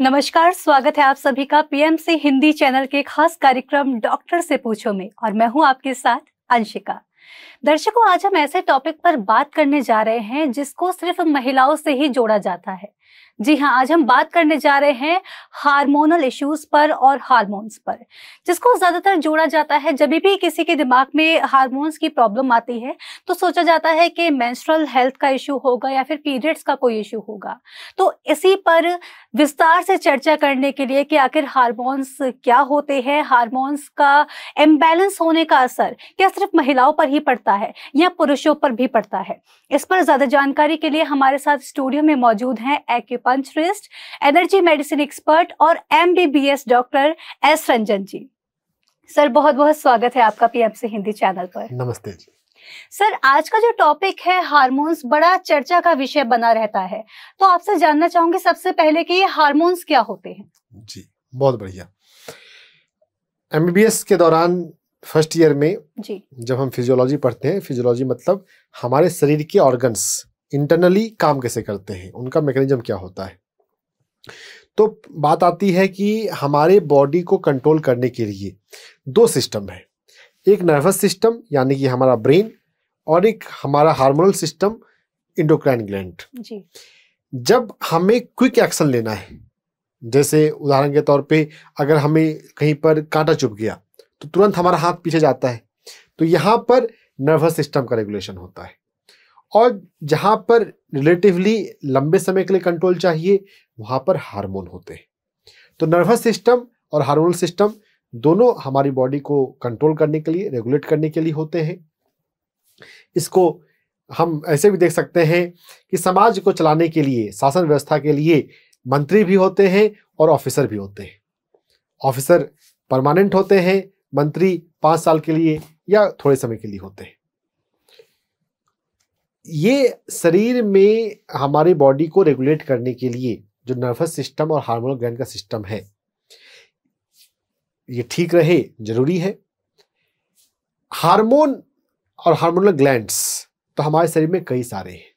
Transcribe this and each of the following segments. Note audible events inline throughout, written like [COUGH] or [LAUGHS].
नमस्कार स्वागत है आप सभी का पीएमसी हिंदी चैनल के खास कार्यक्रम डॉक्टर से पूछो में और मैं हूं आपके साथ अंशिका दर्शकों आज हम ऐसे टॉपिक पर बात करने जा रहे हैं जिसको सिर्फ महिलाओं से ही जोड़ा जाता है जी हाँ आज हम बात करने जा रहे हैं हार्मोनल इश्यूज पर और हार्मोन्स पर जिसको ज़्यादातर जोड़ा जाता है जब भी किसी के दिमाग में हार्मोन्स की प्रॉब्लम आती है तो सोचा जाता है कि मेंस्ट्रुअल हेल्थ का इशू होगा या फिर पीरियड्स का कोई इशू होगा तो इसी पर विस्तार से चर्चा करने के लिए कि आखिर हारमोन्स क्या होते हैं हारमोन्स का इम्बैलेंस होने का असर क्या सिर्फ महिलाओं पर ही पड़ता है या पुरुषों पर भी पड़ता है इस पर ज़्यादा जानकारी के लिए हमारे साथ स्टूडियो में मौजूद हैं एक्यूप पंचश्रेष्ठ एनर्जी मेडिसिन एक्सपर्ट और MDBS doctor S Ranjan ji sir बहुत बहुत स्वागत है आपका पीएमसी हिंदी चैनल पर नमस्ते जी सर आज का जो टॉपिक है हार्मोन्स बड़ा चर्चा का विषय बना रहता है तो आपसे जानना चाहूंगी सबसे पहले कि ये हार्मोन्स क्या होते हैं जी बहुत बढ़िया एमबीबीएस के दौरान फर्स्ट ईयर में जी जब हम फिजियोलॉजी पढ़ते हैं फिजियोलॉजी मतलब हमारे शरीर के ऑर्गन्स इंटरनली काम कैसे करते हैं उनका मैकेनिज्म क्या होता है तो बात आती है कि हमारे बॉडी को कंट्रोल करने के लिए दो सिस्टम है एक नर्वस सिस्टम यानी कि हमारा ब्रेन और एक हमारा हार्मोनल सिस्टम इंडोक्राइन ग्लैंड जब हमें क्विक एक्शन लेना है जैसे उदाहरण के तौर पे अगर हमें कहीं पर कांटा चुप गया तो तुरंत हमारा हाथ पीछे जाता है तो यहाँ पर नर्वस सिस्टम का रेगुलेशन होता है और जहाँ पर रिलेटिवली लंबे समय के लिए कंट्रोल चाहिए वहाँ पर हार्मोन होते हैं तो नर्वस सिस्टम और हार्मोनल सिस्टम दोनों हमारी बॉडी को कंट्रोल करने के लिए रेगुलेट करने के लिए होते हैं इसको हम ऐसे भी देख सकते हैं कि समाज को चलाने के लिए शासन व्यवस्था के लिए मंत्री भी होते हैं और ऑफिसर भी होते हैं ऑफिसर परमानेंट होते हैं मंत्री पाँच साल के लिए या थोड़े समय के लिए होते हैं ये शरीर में हमारे बॉडी को रेगुलेट करने के लिए जो नर्वस सिस्टम और हार्मोनल ग्लैंड का सिस्टम है ये ठीक रहे जरूरी है हार्मोन और हार्मोनल ग्लैंड्स तो हमारे शरीर में कई सारे हैं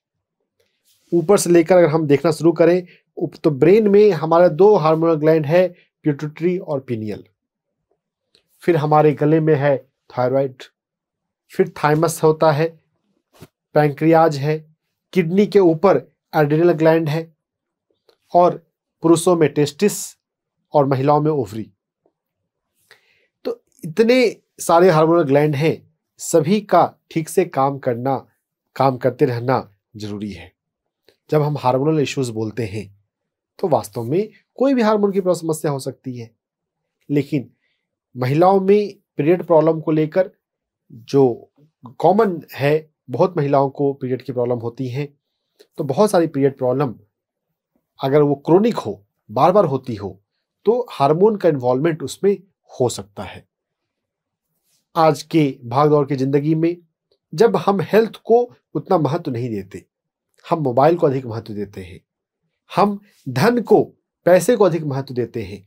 ऊपर से लेकर अगर हम देखना शुरू करें तो ब्रेन में हमारा दो हार्मोनल ग्लैंड है प्यूटरी और पिनियल फिर हमारे गले में है थायराइड फिर थाइमस होता है पैंक्रियाज है किडनी के ऊपर एड्रिनल ग्लैंड है और पुरुषों में टेस्टिस और महिलाओं में ओवरी तो इतने सारे हार्मोनल ग्लैंड हैं सभी का ठीक से काम करना काम करते रहना जरूरी है जब हम हार्मोनल इश्यूज बोलते हैं तो वास्तव में कोई भी हार्मोन की समस्या हो सकती है लेकिन महिलाओं में पीरियड प्रॉब्लम को लेकर जो कॉमन है बहुत महिलाओं को पीरियड की प्रॉब्लम होती है तो बहुत सारी पीरियड प्रॉब्लम अगर वो क्रोनिक हो बार बार होती हो तो हार्मोन का इन्वॉल्वमेंट उसमें हो सकता है आज के भागदौड़ की ज़िंदगी में जब हम हेल्थ को उतना महत्व नहीं देते हम मोबाइल को अधिक महत्व देते हैं हम धन को पैसे को अधिक महत्व देते हैं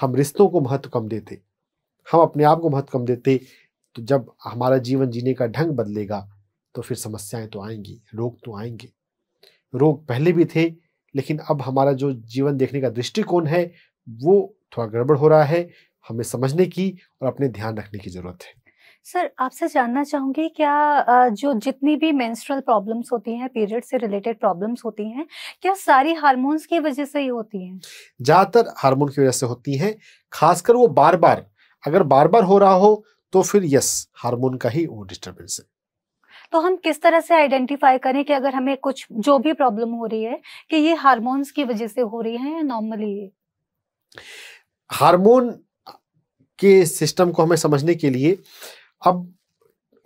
हम रिश्तों को महत्व कम देते हम अपने आप को महत्व कम देते तो जब हमारा जीवन जीने का ढंग बदलेगा तो फिर समस्याएं तो आएंगी रोग तो आएंगे रोग पहले भी थे लेकिन अब हमारा जो जीवन देखने का दृष्टिकोण है वो थोड़ा गड़बड़ हो रहा है हमें समझने की और अपने ध्यान रखने की ज़रूरत है सर आपसे जानना चाहूंगी क्या जो जितनी भी मेंस्ट्रुअल प्रॉब्लम्स होती हैं पीरियड से रिलेटेड प्रॉब्लम्स होती हैं क्या सारी हार्मोन्स की वजह से ही होती हैं ज़्यादातर हार्मोन की वजह से होती हैं खासकर वो बार बार अगर बार बार हो रहा हो तो फिर यस हार्मोन का ही वो डिस्टर्बेंस है तो हम किस तरह से आइडेंटिफाई करें कि अगर हमें कुछ जो भी प्रॉब्लम हो रही है कि ये हार्मोन्स की वजह से हो रही है या नॉर्मली ये हार्मोन के सिस्टम को हमें समझने के लिए अब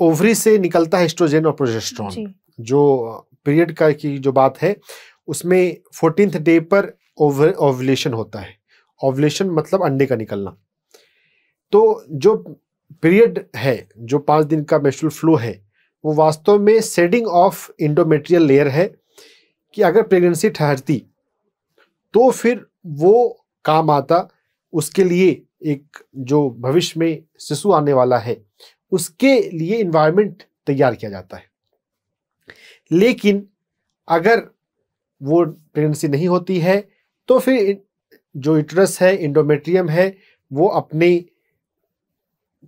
ओवरी से निकलता है एस्ट्रोजन और प्रोजेस्ट्रॉन जो पीरियड का की जो बात है उसमें फोर्टीन डे पर ओवर ओवलेशन होता है ओवलेशन मतलब अंडे का निकलना तो जो पीरियड है जो पांच दिन का मेस्ट्रल फ्लो है वो वास्तव में सेडिंग ऑफ इंडोमेट्रियल लेयर है कि अगर प्रेगनेंसी ठहरती तो फिर वो काम आता उसके लिए एक जो भविष्य में शिशु आने वाला है उसके लिए इन्वायरमेंट तैयार किया जाता है लेकिन अगर वो प्रेगनेंसी नहीं होती है तो फिर जो यूट्रस है इंडोमेट्रियम है वो अपने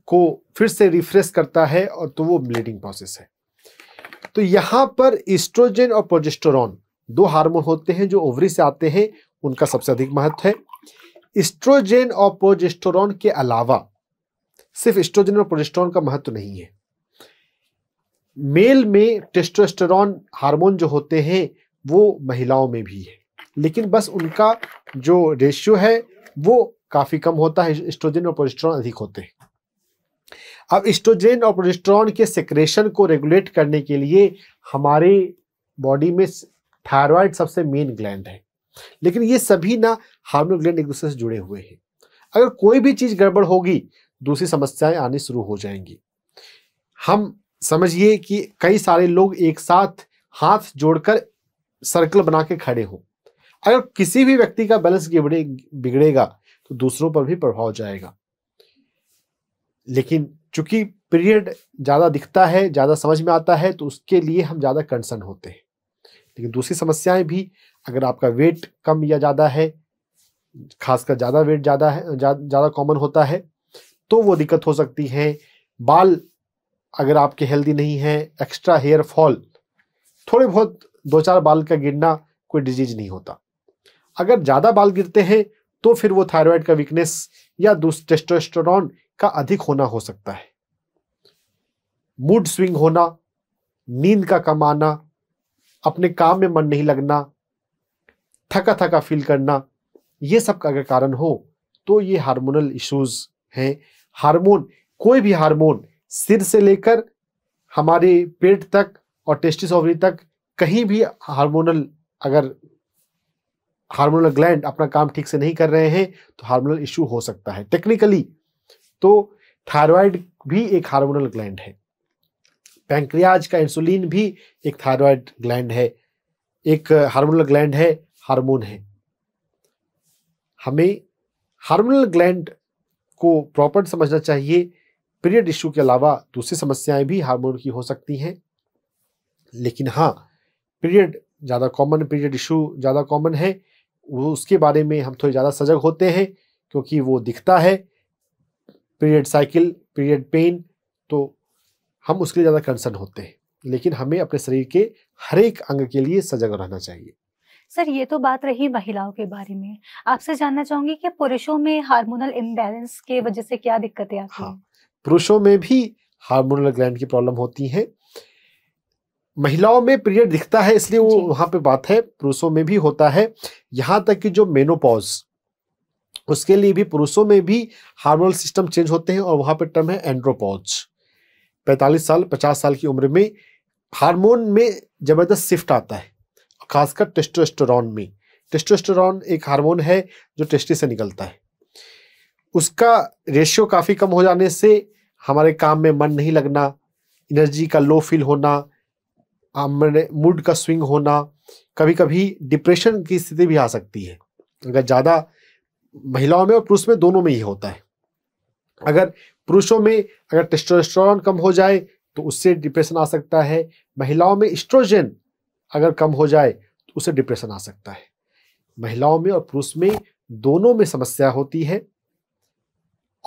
को फिर से रिफ्रेश करता है और तो वो ब्लीडिंग प्रोसेस है तो यहां पर इस्ट्रोजन और प्रोजेस्टोरॉन दो हार्मोन होते हैं जो ओवरी से आते हैं उनका सबसे अधिक महत्व है इस्ट्रोजेन और प्रोजेस्टोरॉन के अलावा सिर्फ इस्ट्रोजन और प्रोजेस्टोरॉन का महत्व नहीं है मेल में टेस्टोस्टेरॉन हार्मोन जो होते हैं वो महिलाओं में भी है लेकिन बस उनका जो रेशियो है वो काफ़ी कम होता है स्ट्रोजन और प्रोजेस्टेरॉन अधिक होते हैं अब इस्ट्रोजेन और प्रोजेस्ट्रॉन के सेक्रेशन को रेगुलेट करने के लिए हमारे बॉडी में थायरॉयड सबसे मेन ग्लैंड है लेकिन ये सभी ना हार्मोन ग्लैंड एक दूसरे से जुड़े हुए हैं अगर कोई भी चीज़ गड़बड़ होगी दूसरी समस्याएं आनी शुरू हो जाएंगी हम समझिए कि कई सारे लोग एक साथ हाथ जोड़कर सर्कल बना के खड़े हों अगर किसी भी व्यक्ति का बैलेंस बिगड़ेगा तो दूसरों पर भी प्रभाव जाएगा लेकिन चूंकि पीरियड ज़्यादा दिखता है ज़्यादा समझ में आता है तो उसके लिए हम ज़्यादा कंसर्न होते हैं लेकिन दूसरी समस्याएं भी अगर आपका वेट कम या ज़्यादा है खासकर ज़्यादा वेट ज़्यादा है ज़्यादा कॉमन होता है तो वो दिक्कत हो सकती है बाल अगर आपके हेल्दी नहीं हैं एक्स्ट्रा हेयर फॉल थोड़े बहुत दो चार बाल का गिरना कोई डिजीज नहीं होता अगर ज़्यादा बाल गिरते हैं तो फिर वो थायराइड का वीकनेस या टेस्टोस्टेरोन का अधिक होना हो सकता है मूड स्विंग होना नींद का कम आना अपने काम में मन नहीं लगना थका थका फील करना ये सब का अगर कारण हो तो ये हार्मोनल इश्यूज हैं हार्मोन कोई भी हार्मोन सिर से लेकर हमारे पेट तक और टेस्टिस ओवरी तक कहीं भी हार्मोनल अगर हार्मोनल ग्लैंड अपना काम ठीक से नहीं कर रहे हैं तो हार्मोनल इश्यू हो सकता है टेक्निकली तो थायराइड भी एक हार्मोनल ग्लैंड है पैंक्रियाज का इंसुलिन भी एक थायराइड ग्लैंड है एक हार्मोनल ग्लैंड है हार्मोन है हमें हार्मोनल ग्लैंड को प्रॉपर समझना चाहिए पीरियड इशू के अलावा दूसरी समस्याएं भी हार्मोन की हो सकती हैं लेकिन हाँ पीरियड ज़्यादा कॉमन पीरियड इशू ज़्यादा कॉमन है वो उसके बारे में हम थोड़े ज़्यादा सजग होते हैं क्योंकि वो दिखता है पीरियड साइकिल पीरियड पेन तो हम उसके लिए ज़्यादा कंसर्न होते हैं लेकिन हमें अपने शरीर के हर एक अंग के लिए सजग रहना चाहिए सर ये तो बात रही महिलाओं के बारे में आपसे जानना चाहूंगी कि पुरुषों में हार्मोनल इम्बेलेंस के वजह से क्या दिक्कतें आती हाँ पुरुषों में भी हार्मोनल ग्लैंड की प्रॉब्लम होती है महिलाओं में पीरियड दिखता है इसलिए वो वहां पे बात है पुरुषों में भी होता है यहाँ तक कि जो मेनोपॉज उसके लिए भी पुरुषों में भी हार्मोनल सिस्टम चेंज होते हैं और वहाँ पर टर्म है एंड्रोपॉज पैंतालीस साल पचास साल की उम्र में हार्मोन में ज़बरदस्त शिफ्ट आता है खासकर टेस्टोस्टेरॉन में टेस्टोस्टेरॉन एक हार्मोन है जो टेस्टी से निकलता है उसका रेशियो काफ़ी कम हो जाने से हमारे काम में मन नहीं लगना एनर्जी का लो फील होना मूड का स्विंग होना कभी कभी डिप्रेशन की स्थिति भी आ सकती है अगर ज़्यादा महिलाओं में और पुरुष में दोनों में ही होता है अगर पुरुषों में अगर टेस्टोस्टेरोन कम हो जाए तो उससे डिप्रेशन आ सकता है महिलाओं में स्ट्रोजन अगर कम हो जाए तो उससे डिप्रेशन आ सकता है महिलाओं में और पुरुष में दोनों में समस्या होती है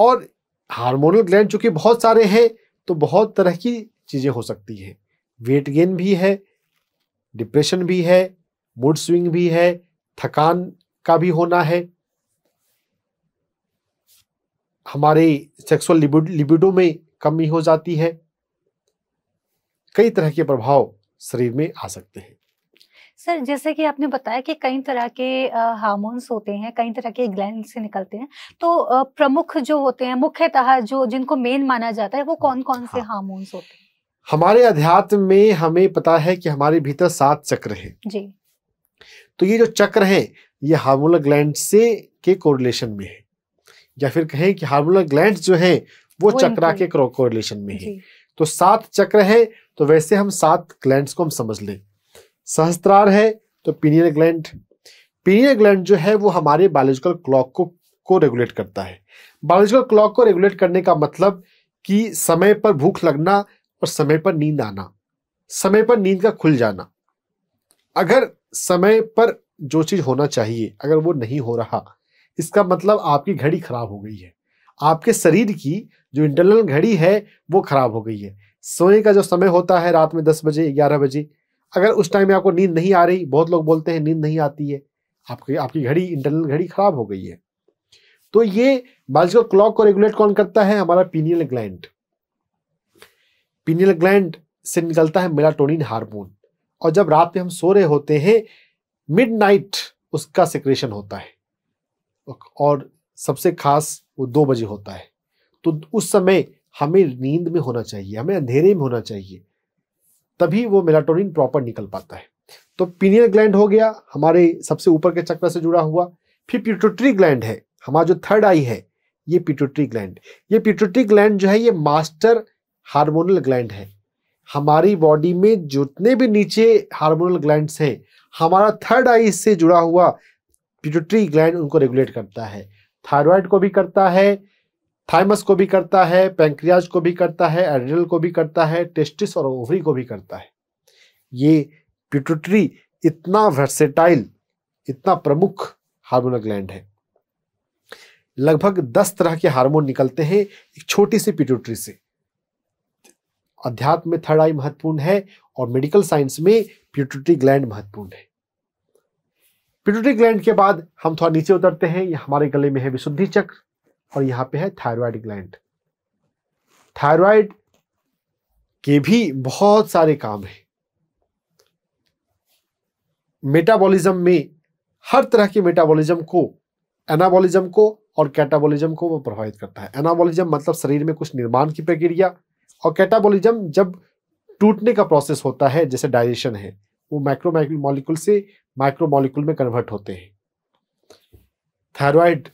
और हार्मोनल ग्लैंड चूंकि बहुत सारे हैं तो बहुत तरह की चीज़ें हो सकती हैं वेट गेन भी है डिप्रेशन भी है मूड स्विंग भी है थकान का भी होना है हमारे सेक्सुअल लिबिडो में कमी हो जाती है कई तरह के प्रभाव शरीर में आ सकते हैं सर जैसे कि आपने बताया कि कई तरह के हार्मोन्स होते हैं कई तरह के ग्लैंड से निकलते हैं तो प्रमुख जो होते हैं मुख्यतः जो जिनको मेन माना जाता है वो कौन कौन से हार्मोन्स होते हैं हमारे अध्यात्म में हमें पता है कि हमारे भीतर सात चक्र हैं जी तो ये जो चक्र हैं ये हार्मोनल ग्लैंड से के कोरिलेशन में है या फिर कहें कि हार्मोनल ग्लैंड जो है वो, वो चक्रा के कोरिलेशन में है तो सात चक्र है तो वैसे हम सात ग्लैंड को हम समझ लें सहस्त्रार है तो पीनियर ग्लैंड पीनियर ग्लैंड जो है वो हमारे बायोलॉजिकल क्लॉक को को रेगुलेट करता है बायोलॉजिकल क्लॉक को रेगुलेट करने का मतलब कि समय पर भूख लगना और समय पर नींद आना समय पर नींद का खुल जाना अगर समय पर जो चीज़ होना चाहिए अगर वो नहीं हो रहा इसका मतलब आपकी घड़ी खराब हो गई है आपके शरीर की जो इंटरनल घड़ी है वो खराब हो गई है सोने का जो समय होता है रात में दस बजे ग्यारह बजे अगर उस टाइम में आपको नींद नहीं आ रही बहुत लोग बोलते हैं नींद नहीं आती है आपकी आपकी घड़ी इंटरनल घड़ी खराब हो गई है तो ये बायोलॉजिकल क्लॉक को रेगुलेट कौन करता है हमारा पीनियल ग्लैंड पीनियल ग्लैंड से निकलता है मेलाटोनिन हार्मोन और जब रात में हम सो रहे होते हैं मिडनाइट उसका सिक्रेशन होता है और सबसे खास वो दो बजे होता है तो उस समय हमें नींद में होना चाहिए हमें अंधेरे में होना चाहिए तभी वो मेलाटोनिन प्रॉपर निकल पाता है तो पीनियर ग्लैंड हो गया हमारे सबसे ऊपर के चक्र से जुड़ा हुआ फिर पिट्यूटरी ग्लैंड है हमारा जो थर्ड आई है ये पिट्यूटरी ग्लैंड ये पिट्यूटरी ग्लैंड जो है ये मास्टर हार्मोनल ग्लैंड है हमारी बॉडी में जितने भी नीचे हार्मोनल ग्लैंड्स हैं हमारा थर्ड आई इससे जुड़ा हुआ पिटुटरी ग्लैंड उनको रेगुलेट करता है थायराइड को भी करता है थाइमस को भी करता है पैंक्रियाज को भी करता है एड्रिनल को भी करता है टेस्टिस और ओवरी को भी करता है ये पिटुटरी इतना वर्सेटाइल इतना प्रमुख हार्मोनल ग्लैंड है लगभग दस तरह के हार्मोन निकलते हैं एक छोटी सी पिट्यूटरी से अध्यात्म में थर्ड आई महत्वपूर्ण है और मेडिकल साइंस में प्यूटरी ग्लैंड महत्वपूर्ण है पिटूटरी ग्लैंड के बाद हम थोड़ा नीचे उतरते हैं हमारे गले में है विशुद्धि चक्र और यहाँ पे है थायराइड ग्लैंड थायराइड के भी बहुत सारे काम है मेटाबॉलिज्म में हर तरह के मेटाबॉलिज्म को एनाबॉलिज्म को और कैटाबॉलिज्म को वो प्रभावित करता है एनाबॉलिज्म मतलब शरीर में कुछ निर्माण की प्रक्रिया और कैटाबॉलिज्म जब टूटने का प्रोसेस होता है जैसे डाइजेशन है वो माइक्रो मॉलिक्यूल से माइक्रोमोलिकुल में कन्वर्ट होते हैं थायराइड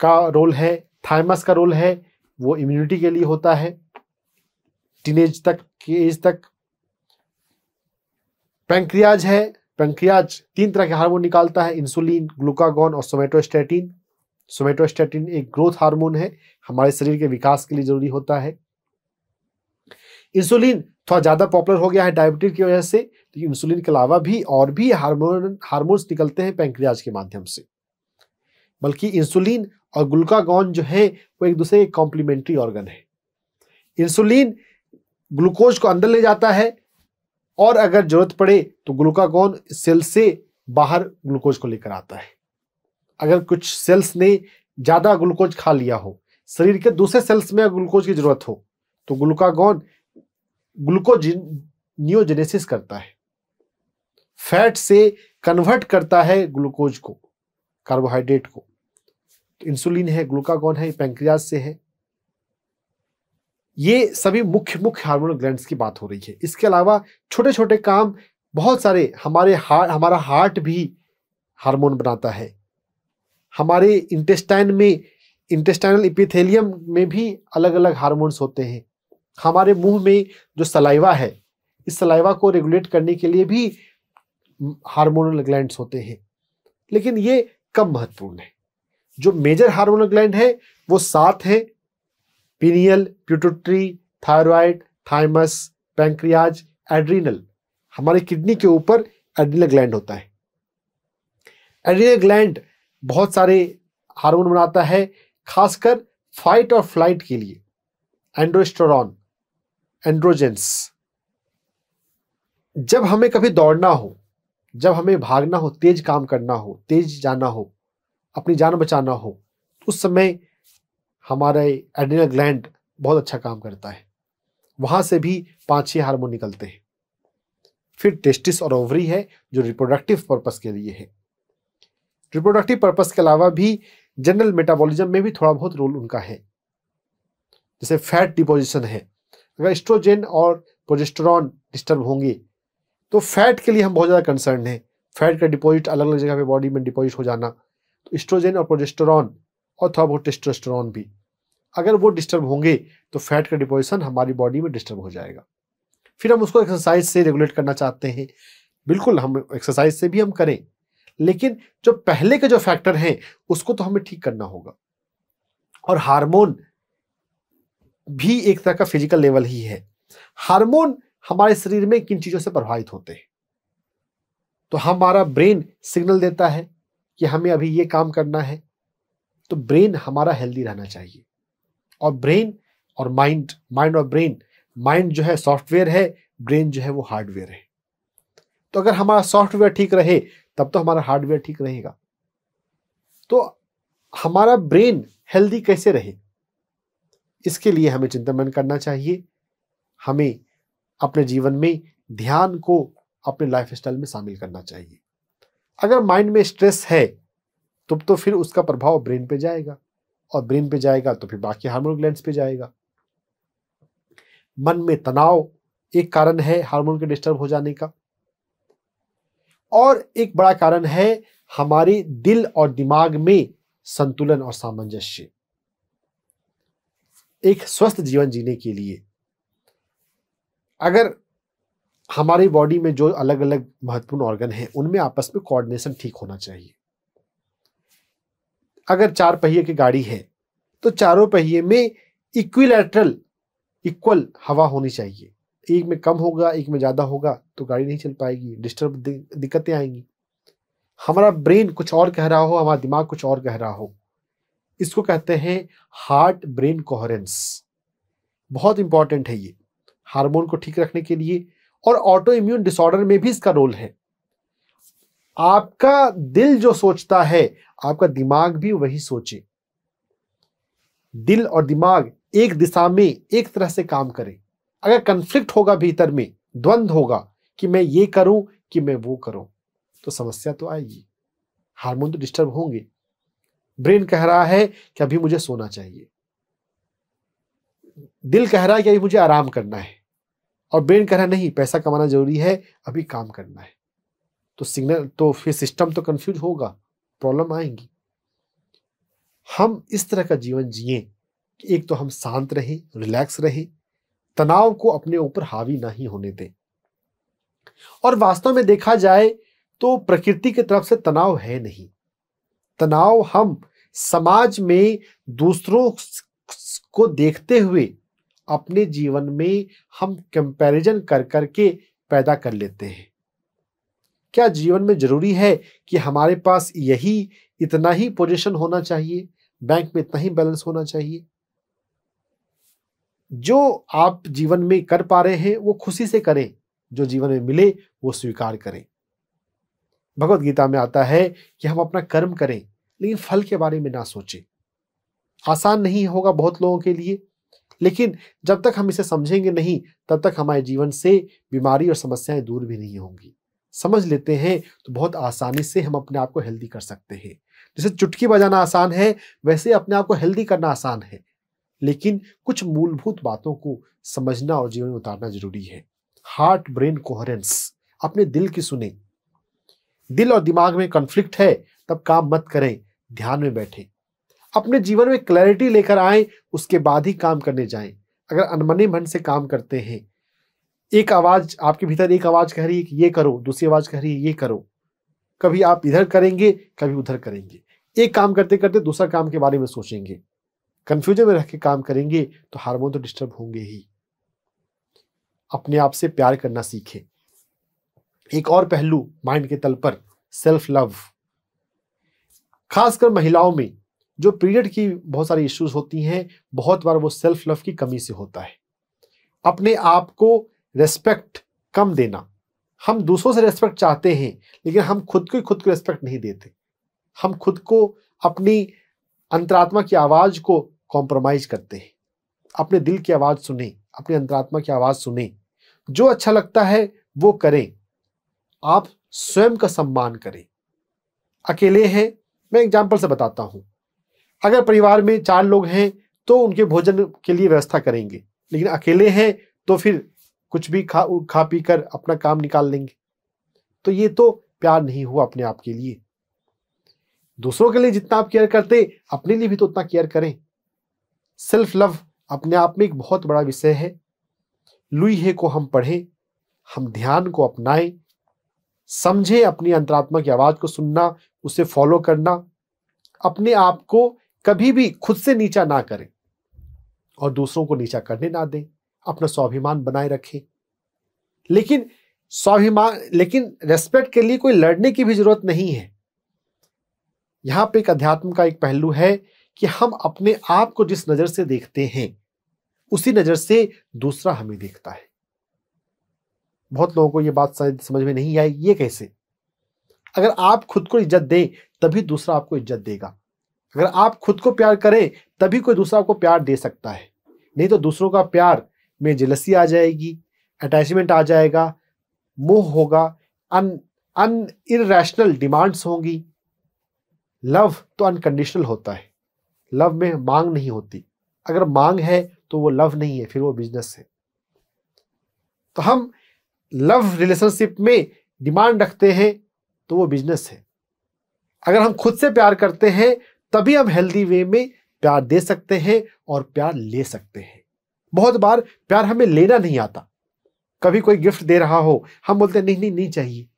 का रोल है थाइमस का रोल है वो इम्यूनिटी के लिए होता है टीनेज तक की एज तक पेंक्रियाज है पेंक्रियाज तीन तरह के हार्मोन निकालता है इंसुलिन ग्लूकागॉन और सोमेटोस्टेटिन सोमेटोस्टेटिन एक ग्रोथ हार्मोन है हमारे शरीर के विकास के लिए जरूरी होता है इंसुलिन थोड़ा ज़्यादा पॉपुलर हो गया है डायबिटीज की वजह से तो इंसुलिन के अलावा भी और भी हार्मोन हार्मोन्स निकलते हैं पैंक्रियाज के माध्यम से बल्कि इंसुलिन और ग्लूकागॉन जो है वो एक दूसरे के कॉम्प्लीमेंट्री ऑर्गन है इंसुलिन ग्लूकोज को अंदर ले जाता है और अगर जरूरत पड़े तो ग्लूकागॉन सेल से बाहर ग्लूकोज को लेकर आता है अगर कुछ सेल्स ने ज़्यादा ग्लूकोज खा लिया हो शरीर के दूसरे सेल्स में ग्लूकोज की जरूरत हो तो ग्लूकागॉन ग्लूकोजिन नियोजेनेसिस करता है फैट से कन्वर्ट करता है ग्लूकोज को कार्बोहाइड्रेट को इंसुलिन है ग्लूकागोन है पैंक्रियाज से है ये सभी मुख्य मुख्य हार्मोनल ग्लैंड्स की बात हो रही है इसके अलावा छोटे छोटे काम बहुत सारे हमारे हार्ट हमारा हार्ट भी हार्मोन बनाता है हमारे इंटेस्टाइन में इंटेस्टाइनल इपिथेलियम में भी अलग अलग हार्मोन्स होते हैं हमारे मुंह में जो सलाइवा है इस सलाइवा को रेगुलेट करने के लिए भी हार्मोनल ग्लैंड्स होते हैं लेकिन ये कम महत्वपूर्ण है जो मेजर हार्मोनल ग्लैंड है वो सात है pineal pituitary thyroid thymus pancreas adrenal हमारे किडनी के ऊपर एड्रीनल ग्लैंड होता है एड्रीनल ग्लैंड बहुत सारे हार्मोन बनाता है खासकर फाइट और फ्लाइट के लिए एंड्रोस्टोरॉन एंड्रोजेंस जब हमें कभी दौड़ना हो जब हमें भागना हो तेज काम करना हो तेज जाना हो अपनी जान बचाना हो उस समय हमारे एडिनल ग्लैंड बहुत अच्छा काम करता है वहां से भी पांच छह हार्मोन निकलते हैं फिर टेस्टिस और ओवरी है जो रिप्रोडक्टिव पर्पस के लिए है रिप्रोडक्टिव पर्पस के अलावा भी जनरल मेटाबॉलिज्म में भी थोड़ा बहुत रोल उनका है जैसे फैट डिपोजिशन है वेस्ट्रोजेन और प्रोजेस्टरॉन डिस्टर्ब होंगे तो फैट के लिए हम बहुत ज़्यादा कंसर्न हैं फैट का डिपॉजिट अलग अलग जगह पे बॉडी में डिपॉजिट हो जाना तो इस्ट्रोजन और प्रोजेस्टोरॉन और थोड़ा बहुत टेस्टोस्टोरॉन भी अगर वो डिस्टर्ब होंगे तो फैट का डिपोजिशन हमारी बॉडी में डिस्टर्ब हो जाएगा फिर हम उसको एक्सरसाइज से रेगुलेट करना चाहते हैं बिल्कुल हम एक्सरसाइज से भी हम करें लेकिन जो पहले के जो फैक्टर हैं उसको तो हमें ठीक करना होगा और हार्मोन भी एक तरह का फिजिकल लेवल ही है हार्मोन हमारे शरीर में किन चीज़ों से प्रभावित होते हैं तो हमारा ब्रेन सिग्नल देता है कि हमें अभी ये काम करना है तो ब्रेन हमारा हेल्दी रहना चाहिए और ब्रेन और माइंड माइंड और ब्रेन माइंड जो है सॉफ्टवेयर है ब्रेन जो है वो हार्डवेयर है तो अगर हमारा सॉफ्टवेयर ठीक रहे तब तो हमारा हार्डवेयर ठीक रहेगा तो हमारा ब्रेन हेल्दी कैसे रहे इसके लिए हमें चिंतन मन करना चाहिए हमें अपने जीवन में ध्यान को अपने लाइफ स्टाइल में शामिल करना चाहिए अगर माइंड में स्ट्रेस है तो तो फिर उसका प्रभाव ब्रेन पे जाएगा और ब्रेन पे जाएगा तो फिर बाकी हार्मोन ग्लैंड्स पे जाएगा मन में तनाव एक कारण है हार्मोन के डिस्टर्ब हो जाने का और एक बड़ा कारण है हमारे दिल और दिमाग में संतुलन और सामंजस्य एक स्वस्थ जीवन जीने के लिए अगर हमारी बॉडी में जो अलग अलग महत्वपूर्ण ऑर्गन हैं उनमें आपस में कोऑर्डिनेशन ठीक होना चाहिए अगर चार पहिए की गाड़ी है तो चारों पहिए में इक्विलेटरल इक्वल हवा होनी चाहिए एक में कम होगा एक में ज़्यादा होगा तो गाड़ी नहीं चल पाएगी डिस्टर्ब दिक्कतें आएंगी हमारा ब्रेन कुछ और कह रहा हो हमारा दिमाग कुछ और कह रहा हो इसको कहते हैं हार्ट ब्रेन कोहरेंस बहुत इंपॉर्टेंट है ये हार्मोन को ठीक रखने के लिए और ऑटो इम्यून डिसऑर्डर में भी इसका रोल है आपका दिल जो सोचता है आपका दिमाग भी वही सोचे दिल और दिमाग एक दिशा में एक तरह से काम करें अगर कंफ्लिक्ट होगा भीतर में द्वंद्व होगा कि मैं ये करूं कि मैं वो करूं तो समस्या तो आएगी हार्मोन तो डिस्टर्ब होंगे ब्रेन कह रहा है कि अभी मुझे सोना चाहिए दिल कह रहा है कि अभी मुझे आराम करना है और ब्रेन कह रहा है नहीं पैसा कमाना जरूरी है अभी काम करना है तो सिग्नल तो फिर सिस्टम तो कंफ्यूज होगा प्रॉब्लम आएंगी हम इस तरह का जीवन जिए एक तो हम शांत रहें रिलैक्स रहें तनाव को अपने ऊपर हावी नहीं होने दें और वास्तव में देखा जाए तो प्रकृति की तरफ से तनाव है नहीं तनाव हम समाज में दूसरों को देखते हुए अपने जीवन में हम कंपैरिजन कर कर के पैदा कर लेते हैं क्या जीवन में जरूरी है कि हमारे पास यही इतना ही पोजीशन होना चाहिए बैंक में इतना ही बैलेंस होना चाहिए जो आप जीवन में कर पा रहे हैं वो खुशी से करें जो जीवन में मिले वो स्वीकार करें भगवत गीता में आता है कि हम अपना कर्म करें लेकिन फल के बारे में ना सोचें आसान नहीं होगा बहुत लोगों के लिए लेकिन जब तक हम इसे समझेंगे नहीं तब तक हमारे जीवन से बीमारी और समस्याएं दूर भी नहीं होंगी समझ लेते हैं तो बहुत आसानी से हम अपने आप को हेल्दी कर सकते हैं जैसे चुटकी बजाना आसान है वैसे अपने आप को हेल्दी करना आसान है लेकिन कुछ मूलभूत बातों को समझना और जीवन में उतारना जरूरी है हार्ट ब्रेन कोहरेंस अपने दिल की सुने दिल और दिमाग में कंफ्लिक्ट है तब काम मत करें ध्यान में बैठे अपने जीवन में क्लैरिटी लेकर आए उसके बाद ही काम करने जाएं अगर अनमने मन से काम करते हैं एक आवाज आपके भीतर एक आवाज कह रही है कि ये करो दूसरी आवाज कह रही है ये करो कभी आप इधर करेंगे कभी उधर करेंगे एक काम करते करते दूसरा काम के बारे में सोचेंगे कंफ्यूजन में रह के काम करेंगे तो हार्मोन तो डिस्टर्ब होंगे ही अपने आप से प्यार करना सीखें एक और पहलू माइंड के तल पर सेल्फ लव खासकर महिलाओं में जो पीरियड की बहुत सारी इश्यूज होती हैं बहुत बार वो सेल्फ लव की कमी से होता है अपने आप को रेस्पेक्ट कम देना हम दूसरों से रेस्पेक्ट चाहते हैं लेकिन हम खुद को खुद को रेस्पेक्ट नहीं देते हम खुद को अपनी अंतरात्मा की आवाज़ को कॉम्प्रोमाइज करते हैं अपने दिल की आवाज़ सुने अपनी अंतरात्मा की आवाज़ सुने जो अच्छा लगता है वो करें आप स्वयं का सम्मान करें अकेले हैं मैं एग्जाम्पल से बताता हूँ अगर परिवार में चार लोग हैं तो उनके भोजन के लिए व्यवस्था करेंगे लेकिन अकेले हैं तो फिर कुछ भी खा खा पी कर अपना काम निकाल लेंगे तो ये तो प्यार नहीं हुआ अपने आप के लिए दूसरों के लिए जितना आप केयर करते अपने लिए भी तो उतना केयर करें सेल्फ लव अपने आप में एक बहुत बड़ा विषय है लुई है को हम पढ़ें हम ध्यान को अपनाएं समझे अपनी अंतरात्मा की आवाज़ को सुनना उसे फॉलो करना अपने आप को कभी भी खुद से नीचा ना करें और दूसरों को नीचा करने ना दें अपना स्वाभिमान बनाए रखें लेकिन स्वाभिमान लेकिन रेस्पेक्ट के लिए कोई लड़ने की भी जरूरत नहीं है यहां पे एक अध्यात्म का एक पहलू है कि हम अपने आप को जिस नज़र से देखते हैं उसी नज़र से दूसरा हमें देखता है बहुत लोगों को ये बात समझ में नहीं आई ये कैसे अगर आप खुद को इज्जत दें तभी दूसरा आपको इज्जत देगा अगर आप खुद को प्यार करें तभी कोई दूसरा आपको प्यार दे सकता है नहीं तो दूसरों का प्यार में जलसी आ जाएगी अटैचमेंट आ जाएगा मोह होगा अन अन इेशनल डिमांड्स होंगी लव तो अनकंडीशनल होता है लव में मांग नहीं होती अगर मांग है तो वो लव नहीं है फिर वो बिजनेस है तो हम लव रिलेशनशिप में डिमांड रखते हैं तो वो बिजनेस है अगर हम खुद से प्यार करते हैं तभी हम हेल्दी वे में प्यार दे सकते हैं और प्यार ले सकते हैं बहुत बार प्यार हमें लेना नहीं आता कभी कोई गिफ्ट दे रहा हो हम बोलते नहीं नहीं नहीं चाहिए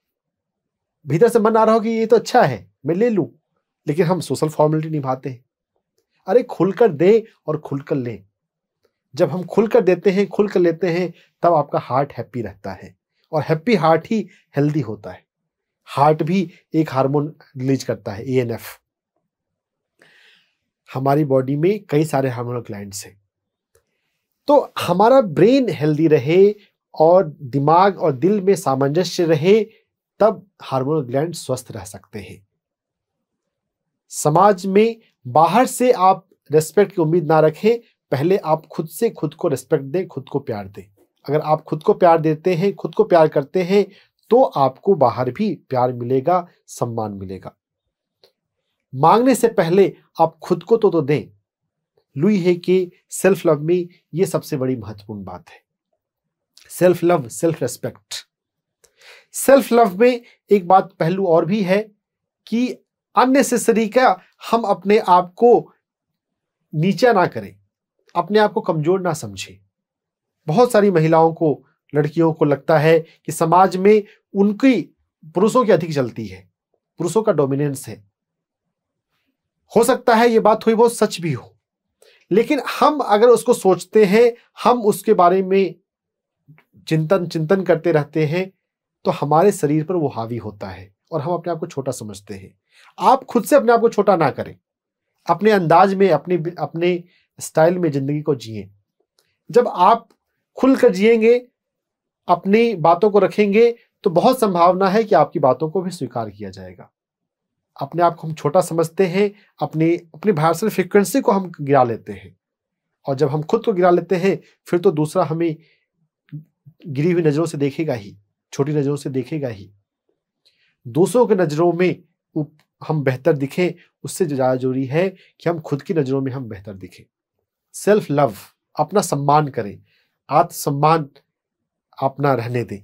भीतर से मन आ रहा हो कि ये तो अच्छा है मैं ले लूँ लेकिन हम सोशल फॉर्मेलिटी निभाते हैं अरे खुलकर दें और खुलकर लें जब हम खुलकर देते हैं खुलकर लेते हैं तब आपका हार्ट हैप्पी रहता है और हैप्पी हार्ट ही हेल्दी होता है हार्ट भी एक हार्मोन रिलीज करता है ए हमारी बॉडी में कई सारे हार्मोनल ग्लैंड्स हैं तो हमारा ब्रेन हेल्दी रहे और दिमाग और दिल में सामंजस्य रहे तब हार्मोनल ग्लैंड स्वस्थ रह सकते हैं समाज में बाहर से आप रेस्पेक्ट की उम्मीद ना रखें पहले आप खुद से खुद को रेस्पेक्ट दें खुद को प्यार दें अगर आप खुद को प्यार देते हैं खुद को प्यार करते हैं तो आपको बाहर भी प्यार मिलेगा सम्मान मिलेगा मांगने से पहले आप खुद को तो तो दें लुई है कि सेल्फ लव में ये सबसे बड़ी महत्वपूर्ण बात है self love self respect self love में एक बात पहलू और भी है कि अननेसेसरी का हम अपने आप को नीचा ना करें अपने आप को कमजोर ना समझें बहुत सारी महिलाओं को लड़कियों को लगता है कि समाज में उनकी पुरुषों की अधिक चलती है पुरुषों का डोमिनेंस है हो सकता है ये बात थोड़ी बहुत सच भी हो लेकिन हम अगर उसको सोचते हैं हम उसके बारे में चिंतन चिंतन करते रहते हैं तो हमारे शरीर पर वो हावी होता है और हम अपने आप को छोटा समझते हैं आप खुद से अपने आप को छोटा ना करें अपने अंदाज में अपने अपने स्टाइल में ज़िंदगी को जिए जब आप खुलकर जिएंगे अपनी बातों को रखेंगे तो बहुत संभावना है कि आपकी बातों को भी स्वीकार किया जाएगा अपने आप को हम छोटा समझते हैं अपनी अपनी वायरसल फ्रिक्वेंसी को हम गिरा लेते हैं और जब हम खुद को गिरा लेते हैं फिर तो दूसरा हमें गिरी हुई नज़रों से देखेगा ही छोटी नज़रों से देखेगा ही दूसरों के नज़रों में हम बेहतर दिखें उससे ज़्यादा जरूरी है कि हम खुद की नज़रों में हम बेहतर दिखें सेल्फ लव अपना सम्मान करें आत्मसम्मान आप रहने दें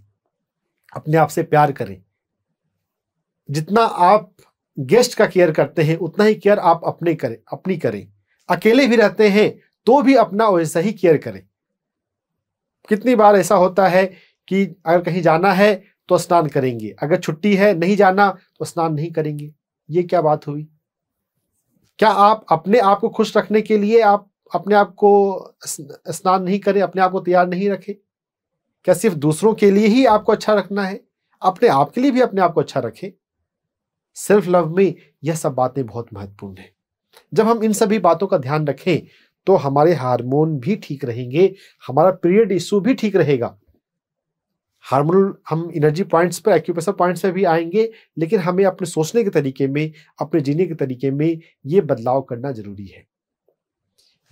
अपने आप से प्यार करें जितना आप गेस्ट का केयर करते हैं उतना ही केयर आप अपने करें अपनी करें अकेले भी रहते हैं तो भी अपना वैसा ही केयर करें कितनी बार ऐसा होता है कि अगर कहीं जाना है तो स्नान करेंगे अगर छुट्टी है नहीं जाना तो स्नान नहीं करेंगे ये क्या बात हुई क्या आप अपने आप को खुश रखने के लिए आप अपने आप को स्नान नहीं करें अपने आप को तैयार नहीं रखें क्या सिर्फ दूसरों के लिए ही आपको अच्छा रखना है अपने आप के लिए भी अपने आप को अच्छा रखें सेल्फ लव में यह सब बातें बहुत महत्वपूर्ण है जब हम इन सभी बातों का ध्यान रखें तो हमारे हार्मोन भी ठीक रहेंगे हमारा पीरियड इशू भी ठीक रहेगा हार्मोन हम एनर्जी पॉइंट्स पर एक्यूप्रेशर पॉइंट्स पर भी आएंगे लेकिन हमें अपने सोचने के तरीके में अपने जीने के तरीके में ये बदलाव करना जरूरी है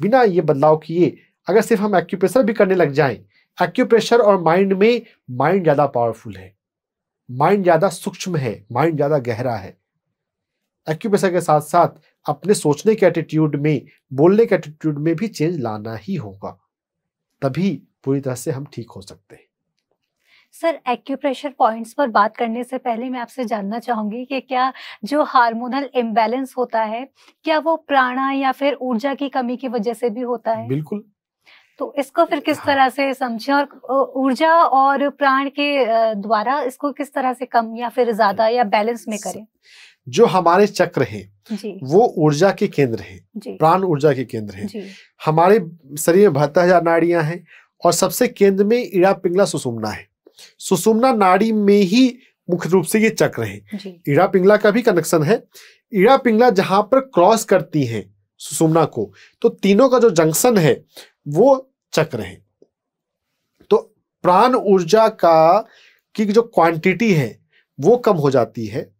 बिना ये बदलाव किए अगर सिर्फ हम एक्यूप्रेशर भी करने लग जाएं एक्यूप्रेशर और माइंड में माइंड ज़्यादा पावरफुल है माइंड ज़्यादा सूक्ष्म है माइंड ज़्यादा गहरा है एक्यूप्रेशर के साथ साथ अपने सोचने के एटीट्यूड में बोलने के एटीट्यूड में भी चेंज लाना ही होगा तभी पूरी तरह से हम ठीक हो सकते हैं सर एक्यूप्रेशर पॉइंट्स पर बात करने से पहले मैं आपसे जानना चाहूंगी कि क्या जो हार्मोनल इम्बेलेंस होता है क्या वो प्राणा या फिर ऊर्जा की कमी की वजह से भी होता है बिल्कुल तो इसको फिर किस हाँ। तरह से समझे और ऊर्जा और प्राण के द्वारा इसको किस तरह से कम या फिर ज्यादा या बैलेंस में करें जो हमारे चक्र जी। वो ऊर्जा के केंद्र है प्राण ऊर्जा के केंद्र है हमारे शरीर में बहत्तर हजार नाड़ियां हैं और सबसे केंद्र में इड़ा पिंगला सुसुमना है सुसुमना नाड़ी में ही मुख्य रूप से ये चक्र है ईड़ा पिंगला का भी कनेक्शन है ईड़ा पिंगला जहां पर क्रॉस करती है सुसुमना को तो तीनों का जो जंक्शन है वो चक्र है तो प्राण ऊर्जा का की जो क्वांटिटी है वो कम हो जाती है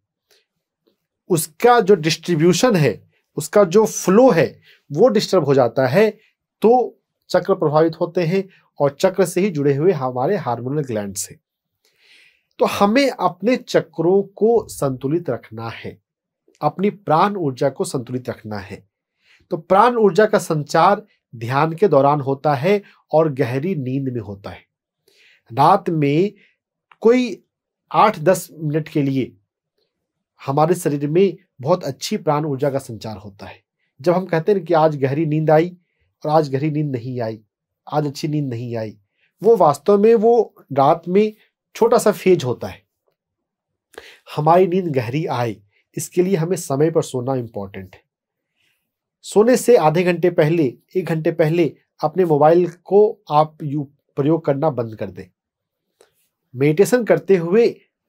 उसका जो डिस्ट्रीब्यूशन है उसका जो फ्लो है वो डिस्टर्ब हो जाता है तो चक्र प्रभावित होते हैं और चक्र से ही जुड़े हुए हमारे हार्मोनल ग्लैंड से तो हमें अपने चक्रों को संतुलित रखना है अपनी प्राण ऊर्जा को संतुलित रखना है तो प्राण ऊर्जा का संचार ध्यान के दौरान होता है और गहरी नींद में होता है रात में कोई आठ दस मिनट के लिए हमारे शरीर में बहुत अच्छी प्राण ऊर्जा का संचार होता है जब हम कहते हैं कि आज गहरी नींद आई और आज गहरी नींद नहीं आई आज अच्छी नींद नहीं आई वो वास्तव में वो रात में छोटा सा फेज होता है हमारी नींद गहरी आए इसके लिए हमें समय पर सोना इम्पॉर्टेंट है सोने से आधे घंटे पहले एक घंटे पहले अपने मोबाइल को आप यू प्रयोग करना बंद कर दें मेडिटेशन करते हुए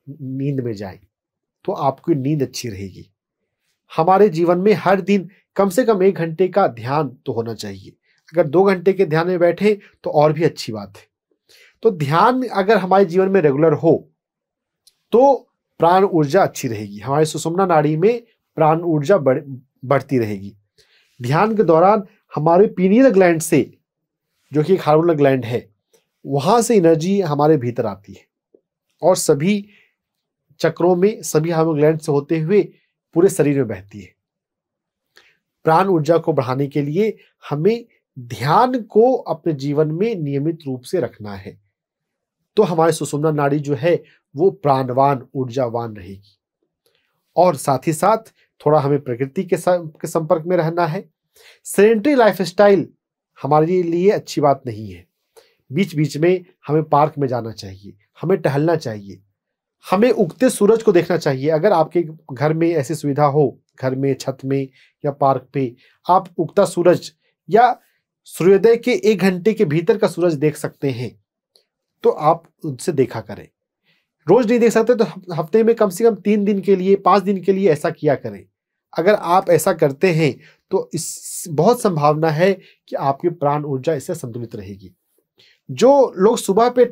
नींद में जाएं तो आपकी नींद अच्छी रहेगी हमारे जीवन में हर दिन कम से कम एक घंटे का ध्यान तो होना चाहिए अगर दो घंटे के ध्यान में बैठे तो और भी अच्छी बात है तो ध्यान अगर हमारे जीवन में रेगुलर हो तो प्राण ऊर्जा अच्छी रहेगी हमारे सुषमना नाड़ी में प्राण ऊर्जा बढ़ बढ़ती रहेगी ध्यान के दौरान हमारे पीनियल ग्लैंड से जो कि एक हार्मोनल ग्लैंड है वहां से एनर्जी हमारे भीतर आती है और सभी चक्रों में सभी हार्मोन ग्लैंड से होते हुए पूरे शरीर में बहती है प्राण ऊर्जा को बढ़ाने के लिए हमें ध्यान को अपने जीवन में नियमित रूप से रखना है तो हमारे सुषुम्ना नाड़ी जो है वो प्राणवान ऊर्जावान रहेगी और साथ ही साथ थोड़ा हमें प्रकृति के, के संपर्क में रहना है लाइफ स्टाइल हमारे लिए अच्छी बात नहीं है बीच बीच में हमें पार्क में जाना चाहिए हमें टहलना चाहिए हमें उगते सूरज को देखना चाहिए अगर आपके घर में ऐसी सुविधा हो घर में छत में या पार्क पे आप उगता सूरज या सूर्योदय के एक घंटे के भीतर का सूरज देख सकते हैं तो आप उनसे देखा करें रोज नहीं देख सकते तो हफ्ते में कम से कम तीन दिन के लिए पाँच दिन के लिए ऐसा किया करें अगर आप ऐसा करते हैं तो इस बहुत संभावना है कि आपकी प्राण ऊर्जा इससे संतुलित रहेगी जो लोग सुबह पे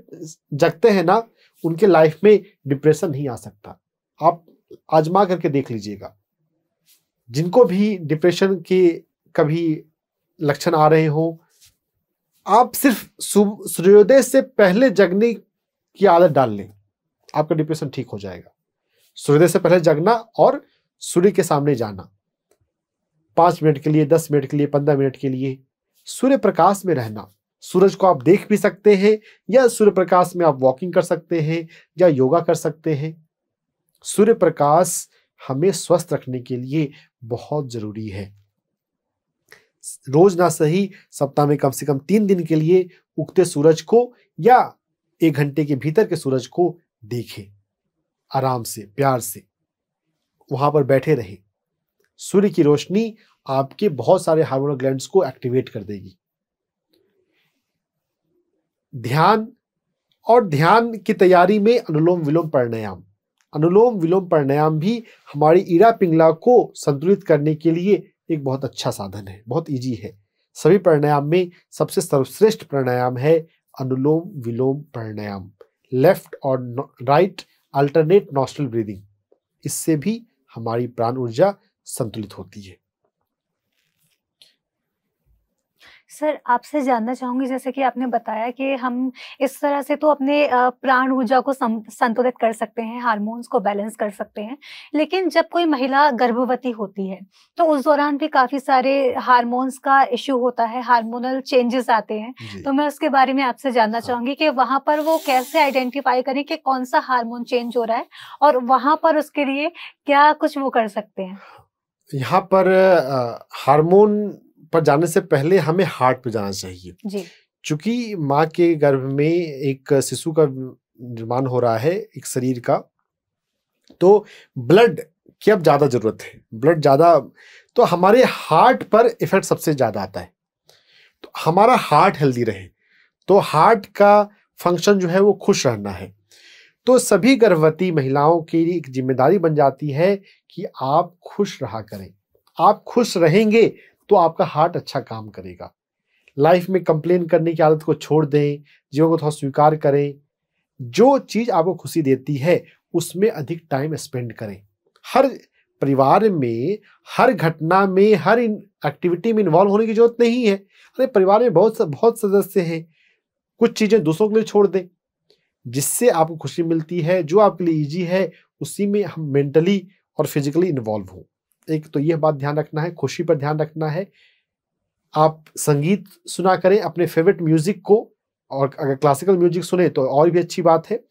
जगते हैं ना उनके लाइफ में डिप्रेशन नहीं आ सकता आप आजमा करके देख लीजिएगा जिनको भी डिप्रेशन के कभी लक्षण आ रहे हो आप सिर्फ सूर्योदय से पहले जगने की आदत डाल लें आपका डिप्रेशन ठीक हो जाएगा सूर्योदय से पहले जगना और सूर्य के सामने जाना पांच मिनट के लिए दस मिनट के लिए पंद्रह मिनट के लिए सूर्य प्रकाश में रहना सूरज को आप देख भी सकते हैं या सूर्य प्रकाश में आप वॉकिंग कर सकते हैं या योगा कर सकते हैं सूर्य प्रकाश हमें स्वस्थ रखने के लिए बहुत ज़रूरी है रोज ना सही सप्ताह में कम से कम तीन दिन के लिए उगते सूरज को या एक घंटे के भीतर के सूरज को देखें आराम से प्यार से वहां पर बैठे रहें सूर्य की रोशनी आपके बहुत सारे हार्मोनल ग्लैंड को एक्टिवेट कर देगी ध्यान और ध्यान की तैयारी में अनुलोम विलोम प्राणायाम अनुलोम विलोम प्राणायाम भी हमारी ईरा पिंगला को संतुलित करने के लिए एक बहुत अच्छा साधन है बहुत ईजी है सभी प्राणायाम में सबसे सर्वश्रेष्ठ प्राणायाम है अनुलोम विलोम प्राणायाम लेफ्ट और राइट अल्टरनेट नॉस्ट्रल ब्रीदिंग इससे भी हमारी प्राण ऊर्जा संतुलित होती है सर आपसे जानना चाहूंगी जैसे कि आपने बताया कि हम इस तरह से तो अपने प्राण ऊर्जा को संतुलित कर सकते हैं हार्मोन्स को बैलेंस कर सकते हैं लेकिन जब कोई महिला गर्भवती होती है तो उस दौरान भी काफी सारे हार्मोन्स का इश्यू होता है हार्मोनल चेंजेस आते हैं तो मैं उसके बारे में आपसे जानना हाँ। चाहूंगी कि वहां पर वो कैसे आइडेंटिफाई करें कि कौन सा हारमोन चेंज हो रहा है और वहां पर उसके लिए क्या कुछ वो कर सकते हैं यहाँ पर हार्मोन पर जाने से पहले हमें हार्ट पे जाना चाहिए चूंकि माँ के गर्भ में एक शिशु का निर्माण हो रहा है एक शरीर का तो ब्लड की अब ज़्यादा ज़रूरत है ब्लड ज़्यादा तो हमारे हार्ट पर इफेक्ट सबसे ज़्यादा आता है तो हमारा हार्ट हेल्दी रहे तो हार्ट का फंक्शन जो है वो खुश रहना है तो सभी गर्भवती महिलाओं की एक जिम्मेदारी बन जाती है कि आप खुश रहा करें आप खुश रहेंगे तो आपका हार्ट अच्छा काम करेगा लाइफ में कंप्लेन करने की आदत को छोड़ दें जीवन को थोड़ा स्वीकार करें जो चीज़ आपको खुशी देती है उसमें अधिक टाइम स्पेंड करें हर परिवार में हर घटना में हर एक्टिविटी में इन्वॉल्व होने की जरूरत नहीं है अरे परिवार में बहुत बहुत सदस्य हैं कुछ चीज़ें दूसरों के लिए छोड़ दें जिससे आपको खुशी मिलती है जो आपके लिए ईजी है उसी में हम मेंटली और फिजिकली इन्वॉल्व हों एक तो यह बात ध्यान रखना है खुशी पर ध्यान रखना है आप संगीत सुना करें अपने फेवरेट म्यूजिक को और अगर क्लासिकल म्यूजिक सुने तो और भी अच्छी बात है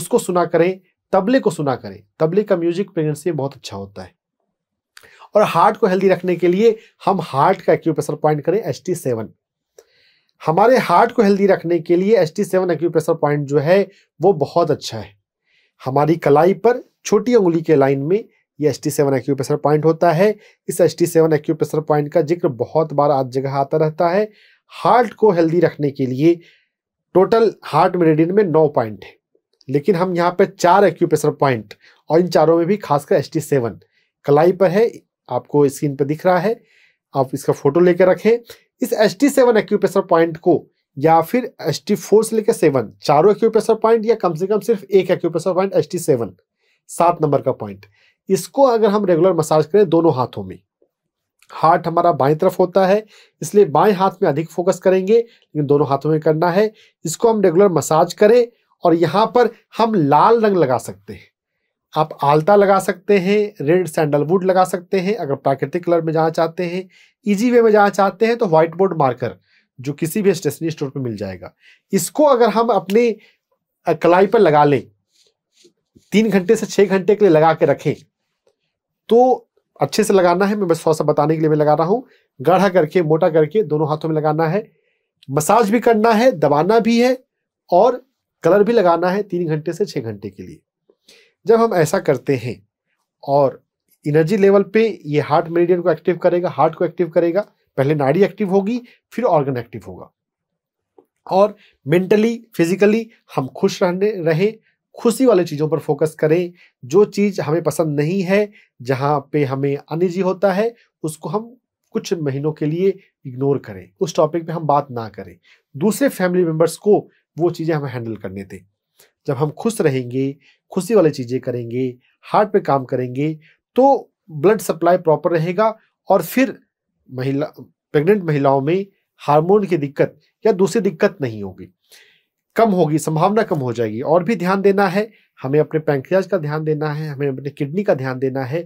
उसको सुना करें तबले को सुना करें तबले का म्यूजिक प्रेगनेंसी में बहुत अच्छा होता है और हार्ट को हेल्दी रखने के लिए हम हार्ट का एक्यूप्रेशर पॉइंट करें एच टी सेवन हमारे हार्ट को हेल्दी रखने के लिए H T seven acupressure point जो है वो बहुत अच्छा है हमारी कलाई पर छोटी उंगली के लाइन में ये S T seven acupressure point होता है इस S T seven acupressure point का जिक्र बहुत बार आज जगह आता रहता है हार्ट को हेल्दी रखने के लिए टोटल हार्ट मेरेडियन में नौ पॉइंट है लेकिन हम यहाँ पर चार एक्यूप्रेशर पॉइंट और इन चारों में भी खासकर एस टी सेवन कलाई पर है आपको स्क्रीन पर दिख रहा है आप इसका फोटो लेकर रखें इस S T seven acupressure point को या फिर एस टी फोर से लेकर सेवन चारों एक्यूप्रेशर पॉइंट या कम से कम सिर्फ एक acupressure point S T seven सात नंबर का पॉइंट इसको अगर हम रेगुलर मसाज करें दोनों हाथों में हार्ट हमारा बाई तरफ होता है इसलिए बाएं हाथ में अधिक फोकस करेंगे लेकिन दोनों हाथों में करना है इसको हम रेगुलर मसाज करें और यहाँ पर हम लाल रंग लगा सकते हैं आप आलता लगा सकते हैं रेड सैंडलवुड लगा सकते हैं अगर प्राकृतिक कलर में जाना चाहते हैं इजी वे में जाना चाहते हैं तो व्हाइट बोर्ड मार्कर जो किसी भी स्टेशनरी स्टोर पर मिल जाएगा इसको अगर हम अपने कलाई पर लगा लें तीन घंटे से छः घंटे के लिए लगा के रखें तो अच्छे से लगाना है मैं बस थोड़ा सा बताने के लिए मैं लगा रहा हूँ गाढ़ा करके मोटा करके दोनों हाथों में लगाना है मसाज भी करना है दबाना भी है और कलर भी लगाना है तीन घंटे से छः घंटे के लिए जब हम ऐसा करते हैं और एनर्जी लेवल पे ये हार्ट मेरिडियन को एक्टिव करेगा हार्ट को एक्टिव करेगा पहले नाड़ी एक्टिव होगी फिर ऑर्गन एक्टिव होगा और मेंटली फिजिकली हम खुश रहने रहें खुशी वाले चीज़ों पर फोकस करें जो चीज़ हमें पसंद नहीं है जहाँ पे हमें अनिजी होता है उसको हम कुछ महीनों के लिए इग्नोर करें उस टॉपिक पे हम बात ना करें दूसरे फैमिली मेम्बर्स को वो चीज़ें हमें हैंडल करने दें जब हम खुश रहेंगे खुशी वाली चीज़ें करेंगे हार्ट पे काम करेंगे तो ब्लड सप्लाई प्रॉपर रहेगा और फिर महिला प्रेग्नेंट महिलाओं में हार्मोन की दिक्कत या दूसरी दिक्कत नहीं होगी कम होगी संभावना कम हो जाएगी और भी ध्यान देना है हमें अपने पैंक्रियाज का ध्यान देना है हमें अपने किडनी का ध्यान देना है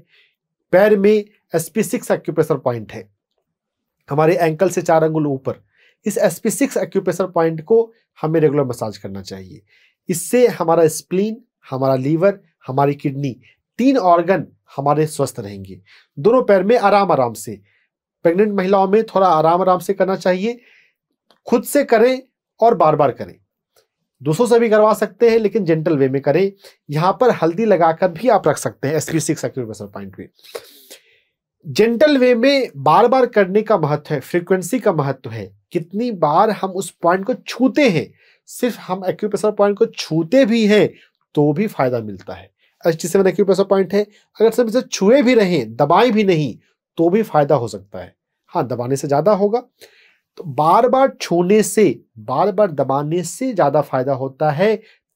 पैर में S P six acupressure point है हमारे एंकल से चार अंगुल ऊपर इस S P six acupressure point को हमें रेगुलर मसाज करना चाहिए इससे हमारा स्प्लीन हमारा लीवर हमारी किडनी तीन ऑर्गन हमारे स्वस्थ रहेंगे दोनों पैर में आराम आराम से प्रेग्नेंट महिलाओं में थोड़ा आराम आराम से करना चाहिए खुद से करें और बार बार करें दूसरों से भी करवा सकते हैं लेकिन जेंटल वे में करें यहां पर हल्दी लगाकर भी आप रख सकते हैं एसपी सिक्स पॉइंट में जेंटल वे में बार बार करने का महत्व है फ्रीक्वेंसी का महत्व है कितनी बार हम उस पॉइंट को छूते हैं सिर्फ हम एक्यूप्रेशर पॉइंट को छूते भी हैं तो भी फायदा मिलता है H T seven acupressure point है अगर सब इसे छुए भी रहें दबाएं भी नहीं तो भी फायदा हो सकता है हाँ दबाने से ज़्यादा होगा तो बार बार छूने से बार बार दबाने से ज़्यादा फायदा होता है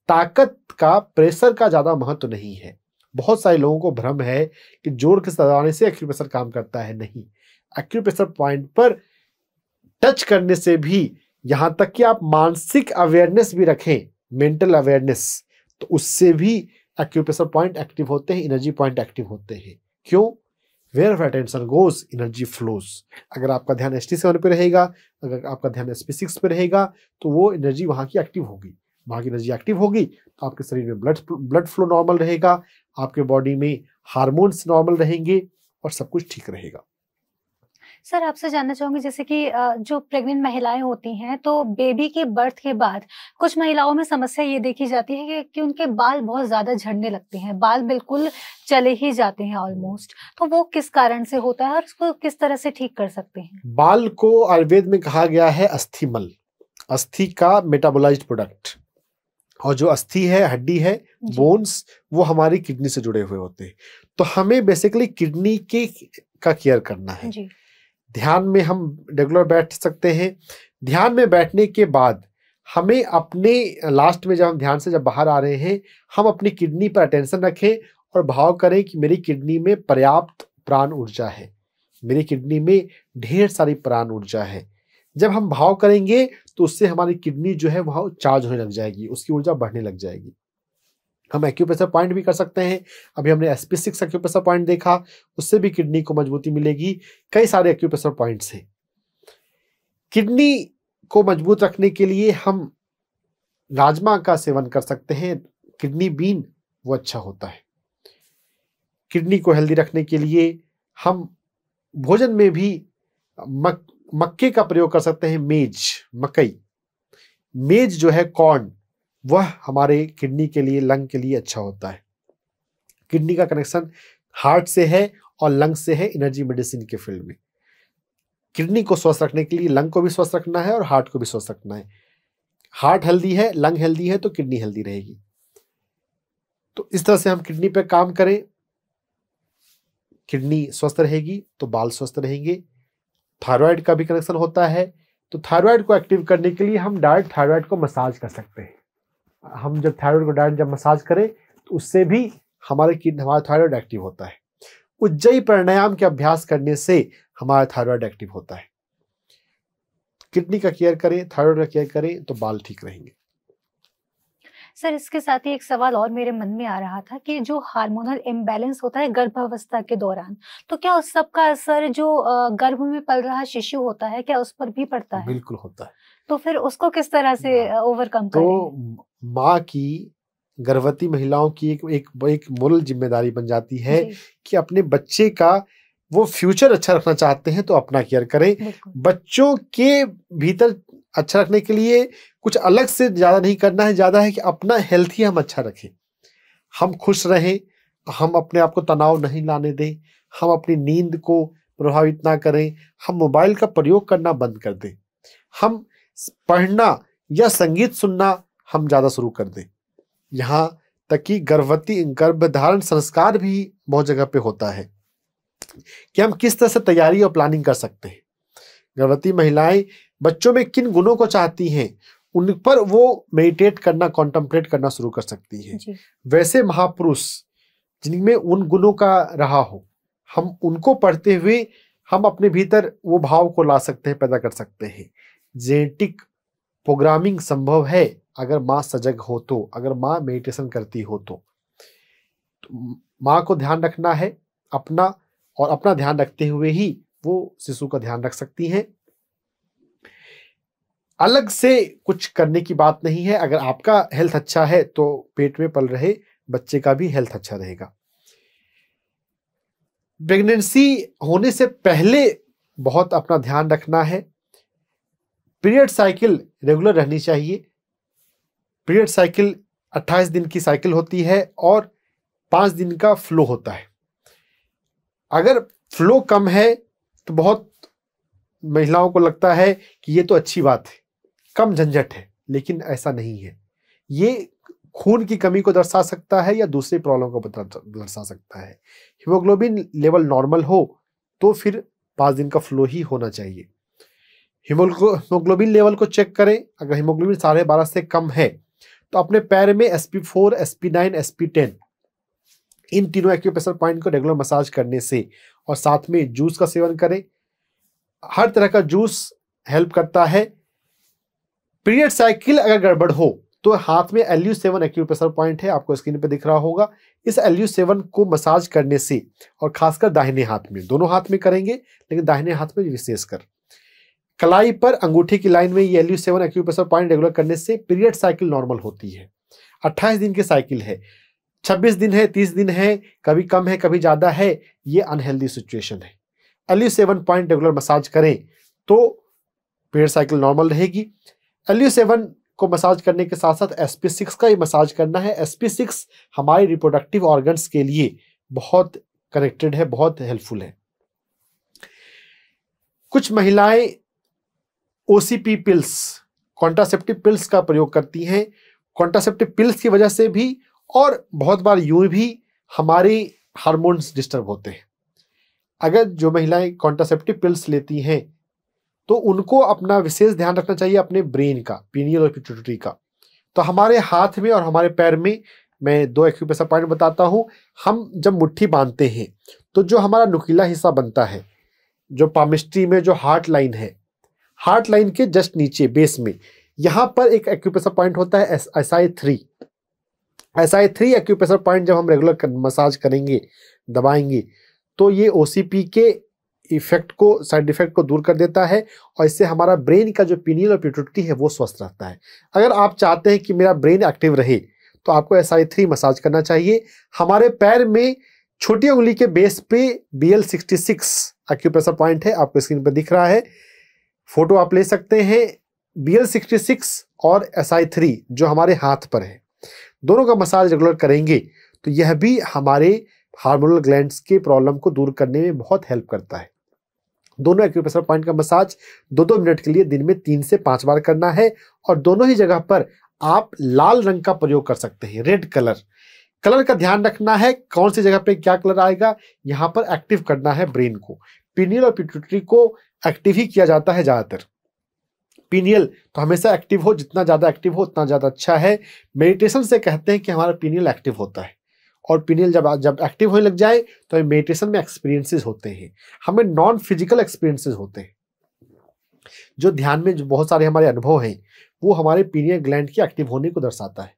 ताकत का प्रेशर का ज़्यादा महत्व नहीं है बहुत सारे लोगों को भ्रम है कि जोर के दबाने से एक्यूप्रेशर काम करता है नहीं एक्यूप्रेशर पॉइंट पर टच करने से भी यहां तक कि आप मानसिक अवेयरनेस भी रखें मेंटल अवेयरनेस तो उससे भी एक्यूप्रेशर पॉइंट एक्टिव होते हैं एनर्जी पॉइंट एक्टिव होते हैं क्यों where of attention goes energy flows अगर आपका ध्यान एस टी सेवन पर रहेगा अगर आपका ध्यान एस पी सिक्स पर रहेगा तो वो एनर्जी वहाँ की एक्टिव होगी वहाँ की एनर्जी एक्टिव होगी तो आपके शरीर में ब्लड ब्लड फ्लो नॉर्मल रहेगा आपके बॉडी में हार्मोन्स नॉर्मल रहेंगे और सब कुछ ठीक रहेगा सर आपसे जानना चाहूंगी जैसे कि जो प्रेग्नेंट महिलाएं होती हैं तो बेबी की बर्थ के बाद कुछ महिलाओं में समस्या ये देखी जाती है कि उनके बाल बहुत ज्यादा झड़ने लगते हैं बाल बिल्कुल चले ही जाते हैं ऑलमोस्ट तो वो किस कारण से होता है और उसको किस तरह से ठीक कर सकते हैं बाल को आयुर्वेद में कहा गया है अस्थिमल अस्थि का मेटाबोलाइज प्रोडक्ट और जो अस्थि है हड्डी है बोन्स वो हमारी किडनी से जुड़े हुए होते हैं तो हमें बेसिकली किडनी के का केयर करना है ध्यान में हम रेगुलर बैठ सकते हैं ध्यान में बैठने के बाद हमें अपने लास्ट में जब हम ध्यान से जब बाहर आ रहे हैं हम अपनी किडनी पर अटेंशन रखें और भाव करें कि मेरी किडनी में पर्याप्त प्राण ऊर्जा है मेरी किडनी में ढेर सारी प्राण ऊर्जा है जब हम भाव करेंगे तो उससे हमारी किडनी जो है वह चार्ज होने लग जाएगी उसकी ऊर्जा बढ़ने लग जाएगी हम एक्यूप्रेशर पॉइंट भी कर सकते हैं अभी हमने S P six acupressure point देखा उससे भी किडनी को मजबूती मिलेगी कई सारे एक्यूप्रेशर पॉइंट्स हैं किडनी को मजबूत रखने के लिए हम राजमा का सेवन कर सकते हैं किडनी बीन वो अच्छा होता है किडनी को हेल्दी रखने के लिए हम भोजन में भी मक मक्के का प्रयोग कर सकते हैं मेज मकई मेज जो है कॉर्न वह हमारे किडनी के लिए लंग के लिए अच्छा होता है किडनी का कनेक्शन हार्ट से है और लंग से है एनर्जी मेडिसिन के फील्ड में किडनी को स्वस्थ रखने के लिए लंग को भी स्वस्थ रखना है और हार्ट को भी स्वस्थ रखना है हार्ट हेल्दी है लंग हेल्दी है तो किडनी हेल्दी रहेगी तो इस तरह से हम किडनी पर काम करें किडनी स्वस्थ रहेगी तो बाल स्वस्थ रहेंगे थायराइड का भी कनेक्शन होता है तो थायराइड को एक्टिव करने के लिए हम डायरेक्ट थायराइड को मसाज कर सकते हैं हम जब थायराइड को डायरेक्ट जब मसाज करें तो उससे भी हमारे किडनी हमारा थायराइड एक्टिव होता है उज्जयी प्राणायाम के अभ्यास करने से हमारा थायराइड एक्टिव होता है किडनी का केयर करें थायराइड का केयर करें तो बाल ठीक रहेंगे सर इसके साथ ही एक सवाल और मेरे मन में आ रहा था कि जो हार्मोनल इम्बैलेंस होता है गर्भावस्था के दौरान तो क्या उस सब का असर जो गर्भ में पल रहा शिशु होता है क्या उस पर भी पड़ता है बिल्कुल होता है तो फिर उसको किस तरह से ओवरकम हाँ। तो माँ की गर्भवती महिलाओं की एक एक एक मूल जिम्मेदारी बन जाती है कि अपने बच्चे का वो फ्यूचर अच्छा रखना चाहते हैं तो अपना केयर करें बच्चों के भीतर अच्छा रखने के लिए कुछ अलग से ज़्यादा नहीं करना है ज़्यादा है कि अपना हेल्थ ही हम अच्छा रखें हम खुश रहें हम अपने आप को तनाव नहीं लाने दें हम अपनी नींद को प्रभावित ना करें हम मोबाइल का प्रयोग करना बंद कर दें हम पढ़ना या संगीत सुनना हम ज़्यादा शुरू कर दें यहाँ तक कि गर्भवती गर्भधारण संस्कार भी बहुत जगह पे होता है कि हम किस तरह से तैयारी और प्लानिंग कर सकते हैं गर्भवती महिलाएं बच्चों में किन गुणों को चाहती हैं उन पर वो मेडिटेट करना कॉन्टम्पलेट करना शुरू कर सकती है वैसे महापुरुष जिनमें उन गुणों का रहा हो हम उनको पढ़ते हुए हम अपने भीतर वो भाव को ला सकते हैं पैदा कर सकते हैं जेनेटिक प्रोग्रामिंग संभव है अगर माँ सजग हो तो अगर माँ मेडिटेशन करती हो तो, तो माँ को ध्यान रखना है अपना और अपना ध्यान रखते हुए ही वो शिशु का ध्यान रख सकती हैं अलग से कुछ करने की बात नहीं है अगर आपका हेल्थ अच्छा है तो पेट में पल रहे बच्चे का भी हेल्थ अच्छा रहेगा प्रेगनेंसी होने से पहले बहुत अपना ध्यान रखना है पीरियड साइकिल रेगुलर रहनी चाहिए पीरियड साइकिल 28 दिन की साइकिल होती है और पाँच दिन का फ्लो होता है अगर फ्लो कम है तो बहुत महिलाओं को लगता है कि ये तो अच्छी बात है कम झंझट है लेकिन ऐसा नहीं है ये खून की कमी को दर्शा सकता है या दूसरी प्रॉब्लम को दर्शा सकता है हीमोग्लोबिन लेवल नॉर्मल हो तो फिर पाँच दिन का फ्लो ही होना चाहिए हीमोग्लोबिन लेवल को चेक करें अगर हीमोग्लोबिन साढ़े बारह से कम है तो अपने पैर में S P four S P nine S P ten इन तीनों एक्यूप्रेशर पॉइंट को रेगुलर मसाज करने से और साथ में जूस का सेवन करें हर तरह का जूस हेल्प करता है पीरियड साइकिल अगर गड़बड़ हो तो हाथ में L U seven acupressure point है आपको स्क्रीन पर दिख रहा होगा इस एल यू सेवन को मसाज करने से और खासकर दाहिने हाथ में दोनों हाथ में करेंगे लेकिन दाहिने हाथ में विशेषकर कलाई पर अंगूठे की लाइन में ये L U seven acupressure point regular करने से पीरियड साइकिल नॉर्मल होती है अट्ठाईस दिन की साइकिल है छब्बीस दिन है तीस दिन है कभी कम है कभी ज़्यादा है ये अनहेल्दी सिचुएशन है L U seven point regular massage करें तो पीरियड साइकिल नॉर्मल रहेगी एल्यू सेवन को मसाज करने के साथ साथ एस पी सिक्स का ही मसाज करना है एस पी सिक्स हमारे रिप्रोडक्टिव ऑर्गन्स के लिए बहुत कनेक्टेड है बहुत हेल्पफुल है कुछ महिलाएं ओसीपी पिल्स कॉन्ट्रासेप्टिव पिल्स का प्रयोग करती हैं कॉन्ट्रासेप्टिव पिल्स की वजह से भी और बहुत बार यूं भी हमारे हार्मोन्स डिस्टर्ब होते हैं अगर जो महिलाएं कॉन्ट्रासेप्टिव पिल्स लेती हैं तो उनको अपना विशेष ध्यान रखना चाहिए अपने ब्रेन का पीनियल और पिट्यूटरी का तो हमारे हाथ में और हमारे पैर में मैं दो एक्यूप्रेशर पॉइंट बताता हूँ हम जब मुट्ठी बांधते हैं तो जो हमारा नुकीला हिस्सा बनता है जो पामिस्ट्री में जो हार्ट लाइन है हार्ट लाइन के जस्ट नीचे बेस में यहाँ पर एक एक्यूप्रेशर पॉइंट होता है S I three S I three acupressure point जब हम रेगुलर कर, मसाज करेंगे दबाएंगे तो ये ओ के इफेक्ट को साइड इफेक्ट को दूर कर देता है और इससे हमारा ब्रेन का जो पीनियल और पिटुटी है वो स्वस्थ रहता है अगर आप चाहते हैं कि मेरा ब्रेन एक्टिव रहे तो आपको एस आई थ्री मसाज करना चाहिए हमारे पैर में छोटी उंगली के बेस पे B L sixty six acupressure point है आपको स्क्रीन पर दिख रहा है फोटो आप ले सकते हैं बी एल सिक्सटी सिक्स और एस आई थ्री जो हमारे हाथ पर है दोनों का मसाज रेगुलर करेंगे तो यह भी हमारे हार्मोनल ग्लैंड्स के प्रॉब्लम को दूर करने में बहुत हेल्प करता है दोनों एक्यूप्रेशर पॉइंट का मसाज दो दो मिनट के लिए दिन में तीन से पांच बार करना है और दोनों ही जगह पर आप लाल रंग का प्रयोग कर सकते हैं रेड कलर कलर का ध्यान रखना है कौन सी जगह पे क्या कलर आएगा यहाँ पर एक्टिव करना है ब्रेन को पीनियल और पिट्यूटरी को एक्टिव ही किया जाता है ज़्यादातर पीनियल तो हमेशा एक्टिव हो जितना ज़्यादा एक्टिव हो उतना ज़्यादा अच्छा है मेडिटेशन से कहते हैं कि हमारा पीनियल एक्टिव होता है और पीनियल जब जब एक्टिव होने लग जाए तो हमें मेडिटेशन में एक्सपीरियंसेस होते हैं हमें नॉन फिजिकल एक्सपीरियंसेस होते हैं जो ध्यान में जो बहुत सारे हमारे अनुभव हैं वो हमारे पीनियल ग्लैंड के एक्टिव होने को दर्शाता है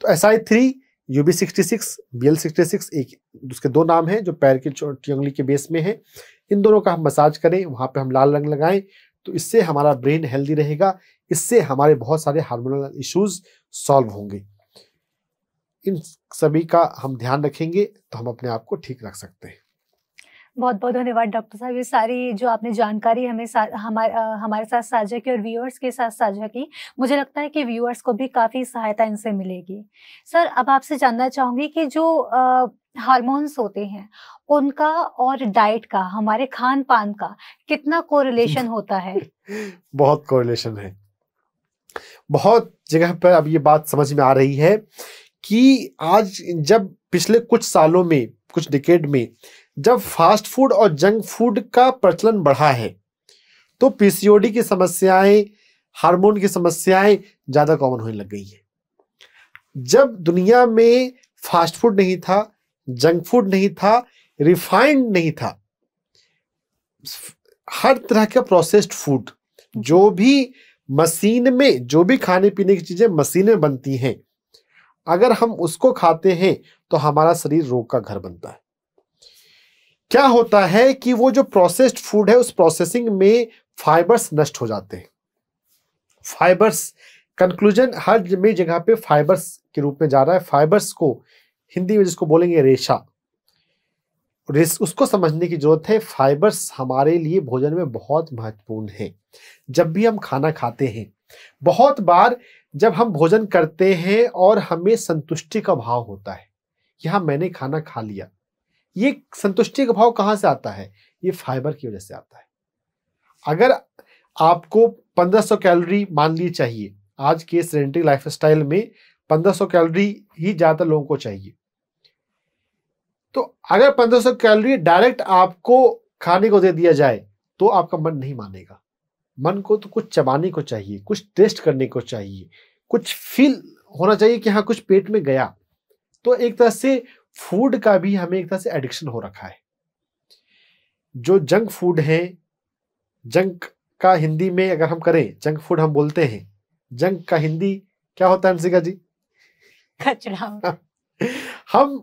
तो S I three U B sixty six B L sixty six एक उसके दो नाम हैं जो पैर के उंगली के बेस में है इन दोनों का हम मसाज करें वहाँ पे हम लाल रंग लगाएं तो इससे हमारा ब्रेन हेल्दी रहेगा इससे हमारे बहुत सारे हार्मोनल इश्यूज सॉल्व होंगे इन सभी का हम ध्यान रखेंगे तो हम अपने आप को ठीक रख सकते हैं बहुत बहुत धन्यवाद डॉक्टर साहब ये सारी जो आपने जानकारी हमें हमारे हमारे साथ साझा की और व्यूअर्स के साथ साझा की मुझे लगता है कि व्यूअर्स को भी काफ़ी सहायता इनसे मिलेगी सर अब आपसे जानना चाहूँगी कि जो आ, हार्मोन्स होते हैं उनका और डाइट का हमारे खान पान का कितना कोरिलेशन [LAUGHS] होता है बहुत कोरिलेशन है बहुत जगह पर अब ये बात समझ में आ रही है कि आज जब पिछले कुछ सालों में कुछ डिकेड में जब फास्ट फूड और जंक फूड का प्रचलन बढ़ा है तो पीसीओडी की समस्याएं हार्मोन की समस्याएं ज़्यादा कॉमन होने लग गई है जब दुनिया में फास्ट फूड नहीं था जंक फूड नहीं था रिफाइंड नहीं था हर तरह का प्रोसेस्ड फूड जो भी मशीन में जो भी खाने पीने की चीजें मशीन में बनती हैं अगर हम उसको खाते हैं तो हमारा शरीर रोग का घर बनता है क्या होता है कि वो जो प्रोसेस्ड फूड है उस प्रोसेसिंग में फाइबर्स नष्ट हो जाते हैं फाइबर्स कंक्लूजन हर में जगह पे फाइबर्स के रूप में जा रहा है फाइबर्स को हिंदी में जिसको बोलेंगे रेशा रेस उसको समझने की जरूरत है फाइबर्स हमारे लिए भोजन में बहुत महत्वपूर्ण है जब भी हम खाना खाते हैं बहुत बार जब हम भोजन करते हैं और हमें संतुष्टि का भाव होता है यहाँ मैंने खाना खा लिया ये संतुष्टि का भाव कहाँ से आता है ये फाइबर की वजह से आता है अगर आपको 1500 कैलोरी मान ली चाहिए आज के सेडेंटरी लाइफस्टाइल में 1500 कैलोरी ही ज़्यादा लोगों को चाहिए तो अगर 1500 कैलोरी डायरेक्ट आपको खाने को दे दिया जाए तो आपका मन नहीं मानेगा मन को तो कुछ चबाने को चाहिए कुछ टेस्ट करने को चाहिए कुछ फील होना चाहिए कि हाँ कुछ पेट में गया तो एक तरह से फूड का भी हमें एक तरह से एडिक्शन हो रखा है जो जंक फूड है जंक का हिंदी में अगर हम करें जंक फूड हम बोलते हैं जंक का हिंदी क्या होता है अंशिका जी कचरा [LAUGHS] हम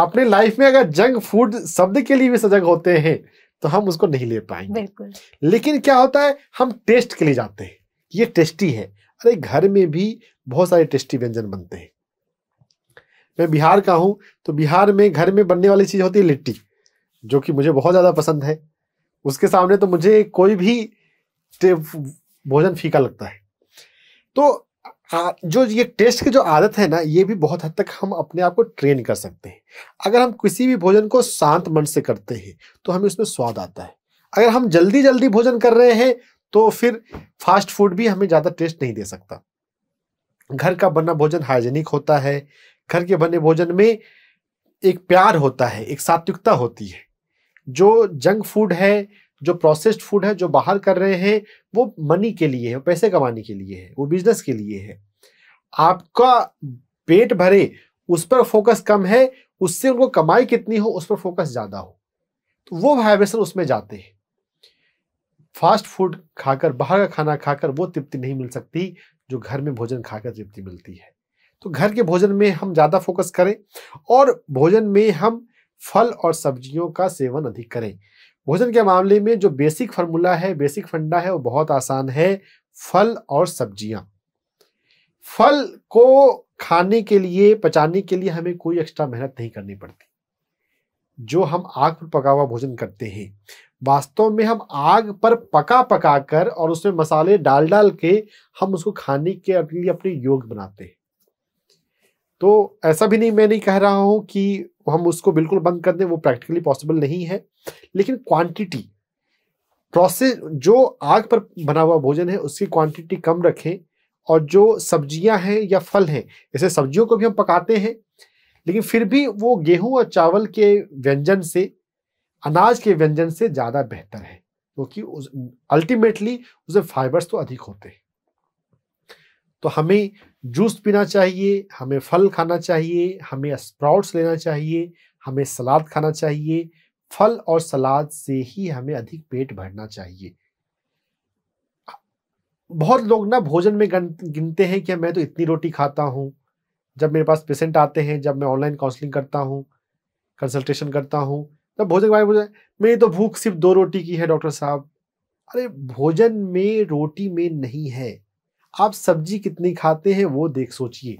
अपने लाइफ में अगर जंक फूड शब्द के लिए भी सजग होते हैं तो हम उसको नहीं ले पाएंगे बिल्कुल लेकिन क्या होता है हम टेस्ट के लिए जाते हैं ये टेस्टी है अरे घर में भी बहुत सारे टेस्टी व्यंजन बनते हैं मैं बिहार का हूँ तो बिहार में घर में बनने वाली चीज़ होती है लिट्टी जो कि मुझे बहुत ज़्यादा पसंद है उसके सामने तो मुझे कोई भी भोजन फीका लगता है तो आ, हाँ, जो ये टेस्ट की जो आदत है ना ये भी बहुत हद तक हम अपने आप को ट्रेन कर सकते हैं अगर हम किसी भी भोजन को शांत मन से करते हैं तो हमें उसमें स्वाद आता है अगर हम जल्दी जल्दी भोजन कर रहे हैं तो फिर फास्ट फूड भी हमें ज़्यादा टेस्ट नहीं दे सकता घर का बना भोजन हाइजेनिक होता है घर के बने भोजन में एक प्यार होता है एक सात्विकता होती है जो जंक फूड है जो प्रोसेस्ड फूड है जो बाहर कर रहे हैं वो मनी के लिए है पैसे कमाने के लिए है वो बिजनेस के लिए है आपका पेट भरे उस पर फोकस कम है उससे उनको कमाई कितनी हो उस पर फोकस ज़्यादा हो तो वो वाइब्रेशन उसमें जाते हैं फास्ट फूड खाकर बाहर का खाना खाकर वो तृप्ति नहीं मिल सकती जो घर में भोजन खाकर तृप्ति मिलती है तो घर के भोजन में हम ज़्यादा फोकस करें और भोजन में हम फल और सब्जियों का सेवन अधिक करें भोजन के मामले में जो बेसिक फार्मूला है बेसिक फंडा है वो बहुत आसान है फल और सब्जियां फल को खाने के लिए पचाने के लिए हमें कोई एक्स्ट्रा मेहनत नहीं करनी पड़ती जो हम आग पर पका हुआ भोजन करते हैं वास्तव में हम आग पर पका पका कर और उसमें मसाले डाल डाल के हम उसको खाने के लिए अपने योग बनाते हैं तो ऐसा भी नहीं मैं नहीं कह रहा हूं कि हम उसको बिल्कुल बंद कर दें वो प्रैक्टिकली पॉसिबल नहीं है लेकिन क्वांटिटी प्रोसेस जो आग पर बना हुआ भोजन है उसकी क्वांटिटी कम रखें और जो सब्जियां हैं या फल हैं जैसे सब्जियों को भी हम पकाते हैं लेकिन फिर भी वो गेहूं और चावल के व्यंजन से अनाज के व्यंजन से ज़्यादा बेहतर है क्योंकि अल्टीमेटली उसे फाइबर्स तो अधिक होते हैं तो हमें जूस पीना चाहिए हमें फल खाना चाहिए हमें स्प्राउट्स लेना चाहिए हमें सलाद खाना चाहिए फल और सलाद से ही हमें अधिक पेट भरना चाहिए बहुत लोग ना भोजन में गिनते हैं कि मैं तो इतनी रोटी खाता हूँ जब मेरे पास पेशेंट आते हैं जब मैं ऑनलाइन काउंसलिंग करता हूँ कंसल्टेशन करता हूँ तब भोजन के बारे में मेरी तो भूख सिर्फ दो रोटी की है डॉक्टर साहब अरे भोजन में रोटी में नहीं है आप सब्जी कितनी खाते हैं वो देख सोचिए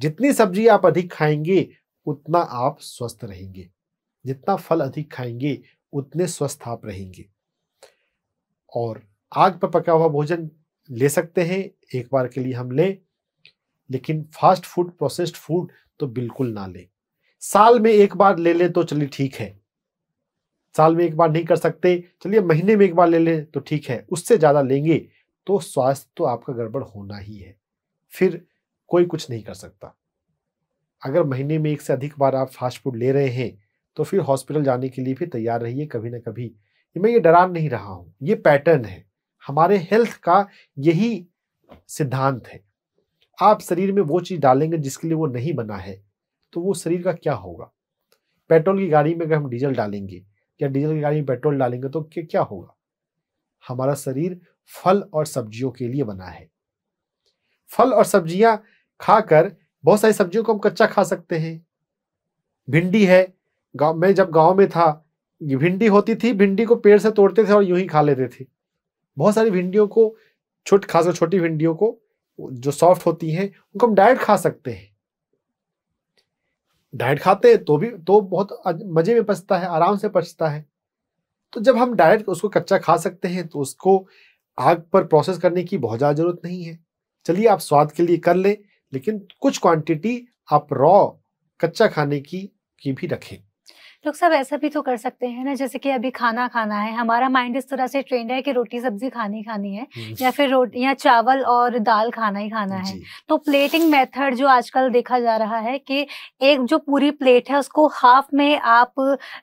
जितनी सब्जी आप अधिक खाएंगे उतना आप स्वस्थ रहेंगे जितना फल अधिक खाएंगे उतने स्वस्थ आप रहेंगे और आग पर पका हुआ भोजन ले सकते हैं एक बार के लिए हम लें लेकिन फास्ट फूड प्रोसेस्ड फूड तो बिल्कुल ना लें साल में एक बार ले लें तो चलिए ठीक है साल में एक बार नहीं कर सकते चलिए महीने में एक बार ले लें तो ठीक है उससे ज़्यादा लेंगे तो स्वास्थ्य तो आपका गड़बड़ होना ही है फिर कोई कुछ नहीं कर सकता अगर महीने में एक से अधिक बार आप फास्ट फूड ले रहे हैं तो फिर हॉस्पिटल जाने के लिए भी तैयार रहिए कभी ना कभी मैं ये डरा नहीं रहा हूँ ये पैटर्न है हमारे हेल्थ का यही सिद्धांत है आप शरीर में वो चीज़ डालेंगे जिसके लिए वो नहीं बना है तो वो शरीर का क्या होगा पेट्रोल की गाड़ी में अगर हम डीजल डालेंगे या डीजल की गाड़ी में पेट्रोल डालेंगे तो क्या होगा हमारा शरीर फल और सब्जियों के लिए बना है फल और सब्जियां खाकर बहुत सारी सब्जियों को हम कच्चा खा सकते हैं भिंडी है गाँव मैं जब गांव में था भिंडी होती थी भिंडी को पेड़ से तोड़ते थे और यूं ही खा लेते थे बहुत सारी भिंडियों को छोट खासकर छोटी भिंडियों को जो सॉफ्ट होती हैं उनको हम डायरेक्ट खा सकते हैं डायरेक्ट खाते हैं तो भी तो बहुत मज़े में पचता है आराम से पचता है तो जब हम डायरेक्ट उसको कच्चा खा सकते हैं तो उसको आग पर प्रोसेस करने की बहुत ज़्यादा ज़रूरत नहीं है चलिए आप स्वाद के लिए कर लें लेकिन कुछ क्वांटिटी आप रॉ कच्चा खाने की की भी रखें लोग सब ऐसा भी तो कर सकते हैं ना जैसे कि अभी खाना खाना है हमारा माइंड इस तरह से ट्रेंड है कि रोटी सब्जी खानी खानी है या फिर रोटी या चावल और दाल खाना ही खाना है तो प्लेटिंग मेथड जो आजकल देखा जा रहा है कि एक जो पूरी प्लेट है उसको हाफ में आप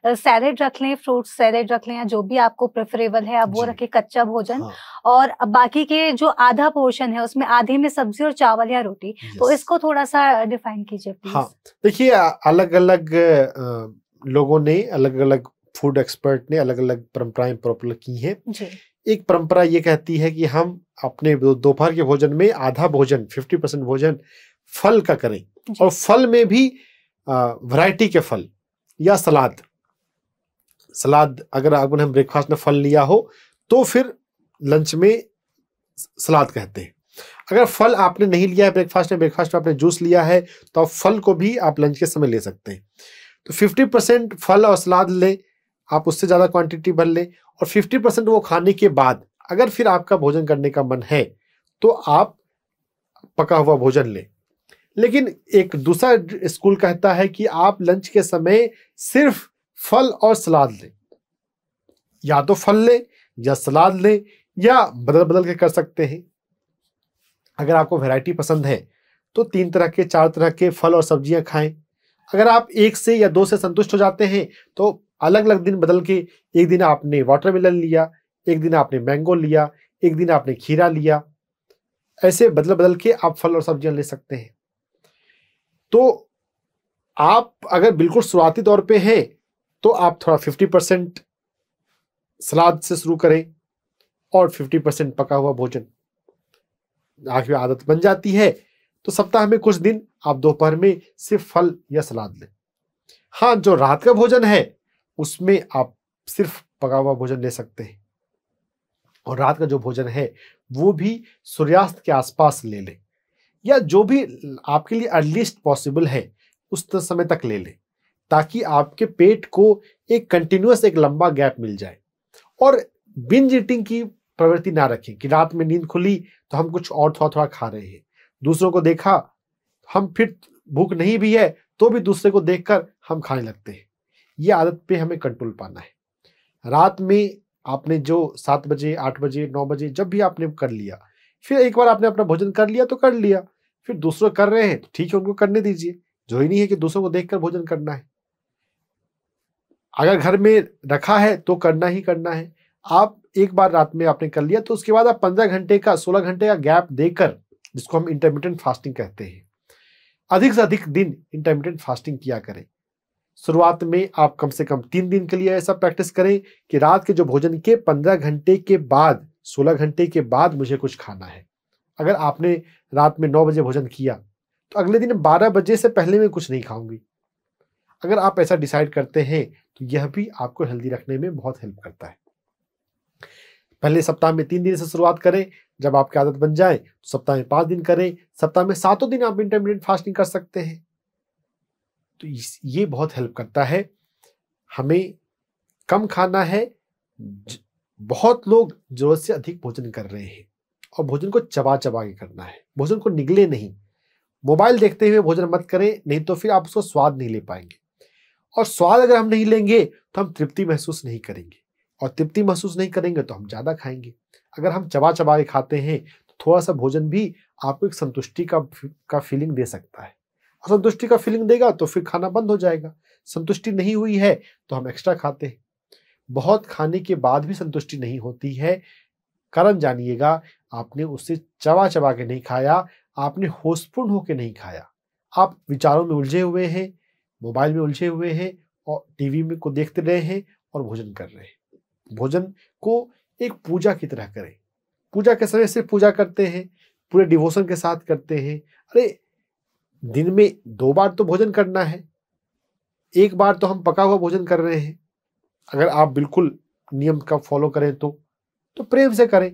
सैलेड रख लें फ्रूट सैलेड रख लें या जो भी आपको प्रेफरेबल है आप वो रखें कच्चा भोजन हाँ। और बाकी के जो आधा पोर्शन है उसमें आधे में सब्जी और चावल या रोटी तो इसको थोड़ा सा डिफाइन कीजिए हाँ देखिए अलग अलग लोगों ने अलग अलग फूड एक्सपर्ट ने अलग अलग परंपराएं पॉपुलर की हैं एक परंपरा ये कहती है कि हम अपने दोपहर के भोजन में आधा भोजन फिफ्टी परसेंट भोजन फल का करें और फल में भी वैरायटी के फल या सलाद सलाद अगर आपने हम ब्रेकफास्ट में फल लिया हो तो फिर लंच में सलाद कहते हैं अगर फल आपने नहीं लिया है ब्रेकफास्ट में ब्रेकफास्ट में आपने जूस लिया है तो आप फल को भी आप लंच के समय ले सकते हैं तो 50 परसेंट फल और सलाद ले आप उससे ज़्यादा क्वांटिटी भर ले और 50 परसेंट वो खाने के बाद अगर फिर आपका भोजन करने का मन है तो आप पका हुआ भोजन लें लेकिन एक दूसरा स्कूल कहता है कि आप लंच के समय सिर्फ फल और सलाद लें या तो फल लें या सलाद लें या बदल बदल के कर सकते हैं अगर आपको वैरायटी पसंद है तो तीन तरह के चार तरह के फल और सब्जियां खाएं अगर आप एक से या दो से संतुष्ट हो जाते हैं तो अलग अलग दिन बदल के एक दिन आपने वाटरमेलन लिया एक दिन आपने मैंगो लिया एक दिन आपने खीरा लिया ऐसे बदल बदल के आप फल और सब्जियां ले सकते हैं तो आप अगर बिल्कुल शुरुआती तौर पे हैं तो आप थोड़ा फिफ्टी परसेंट सलाद से शुरू करें और फिफ्टी परसेंट पका हुआ भोजन आखिर आदत बन जाती है तो सप्ताह में कुछ दिन आप दोपहर में सिर्फ फल या सलाद लें हाँ जो रात का भोजन है उसमें आप सिर्फ पका हुआ भोजन ले सकते हैं और रात का जो भोजन है वो भी सूर्यास्त के आसपास ले लें या जो भी आपके लिए अर्लीस्ट पॉसिबल है उस समय तक ले लें ताकि आपके पेट को एक कंटिन्यूस एक लंबा गैप मिल जाए और बिन जीटिंग की प्रवृत्ति ना रखें कि रात में नींद खुली तो हम कुछ और थोड़ा थोड़ा खा रहे हैं दूसरों को देखा हम फिर भूख नहीं भी है तो भी दूसरे को देखकर हम खाने लगते हैं ये आदत पे हमें कंट्रोल पाना है रात में आपने जो सात बजे आठ बजे नौ बजे जब भी आपने कर लिया फिर एक बार आपने अपना भोजन कर लिया तो कर लिया फिर दूसरों कर रहे हैं तो ठीक है उनको करने दीजिए जो ही नहीं है कि दूसरों को देखकर भोजन करना है अगर घर में रखा है तो करना ही करना है आप एक बार रात में आपने कर लिया तो उसके बाद आप पंद्रह घंटे का सोलह घंटे का गैप देकर जिसको हम इंटरमीडियंट फास्टिंग कहते हैं अधिक से अधिक दिन इंटरमीडियंट फास्टिंग किया करें शुरुआत में आप कम से कम तीन दिन के लिए ऐसा प्रैक्टिस करें कि रात के जो भोजन के पंद्रह घंटे के बाद सोलह घंटे के बाद मुझे कुछ खाना है अगर आपने रात में नौ बजे भोजन किया तो अगले दिन बारह बजे से पहले मैं कुछ नहीं खाऊंगी अगर आप ऐसा डिसाइड करते हैं तो यह भी आपको हेल्दी रखने में बहुत हेल्प करता है पहले सप्ताह में तीन दिन से शुरुआत करें जब आपकी आदत बन जाए तो सप्ताह में पाँच दिन करें सप्ताह में सातों दिन आप इंटरमीडिएट फास्टिंग कर सकते हैं तो ये बहुत हेल्प करता है हमें कम खाना है बहुत लोग जरूरत से अधिक भोजन कर रहे हैं और भोजन को चबा चबा के करना है भोजन को निगले नहीं मोबाइल देखते हुए भोजन मत करें नहीं तो फिर आप उसको स्वाद नहीं ले पाएंगे और स्वाद अगर हम नहीं लेंगे तो हम तृप्ति महसूस नहीं करेंगे और तृप्ति महसूस नहीं करेंगे तो हम ज़्यादा खाएंगे अगर हम चबा चबा के खाते हैं तो थोड़ा सा भोजन भी आपको एक संतुष्टि का का फीलिंग दे सकता है असंतुष्टि संतुष्टि का फीलिंग देगा तो फिर खाना बंद हो जाएगा संतुष्टि नहीं हुई है तो हम एक्स्ट्रा खाते हैं बहुत खाने के बाद भी संतुष्टि नहीं होती है कारण जानिएगा आपने उससे चबा चबा के नहीं खाया आपने होशपूर्ण होके नहीं खाया आप विचारों में उलझे हुए हैं मोबाइल में उलझे हुए हैं और टीवी में को देखते रहे हैं और भोजन कर रहे हैं भोजन को एक पूजा की तरह करें पूजा के समय सिर्फ पूजा करते हैं पूरे डिवोशन के साथ करते हैं अरे दिन में दो बार तो भोजन करना है एक बार तो हम पका हुआ भोजन कर रहे हैं अगर आप बिल्कुल नियम का फॉलो करें तो तो प्रेम से करें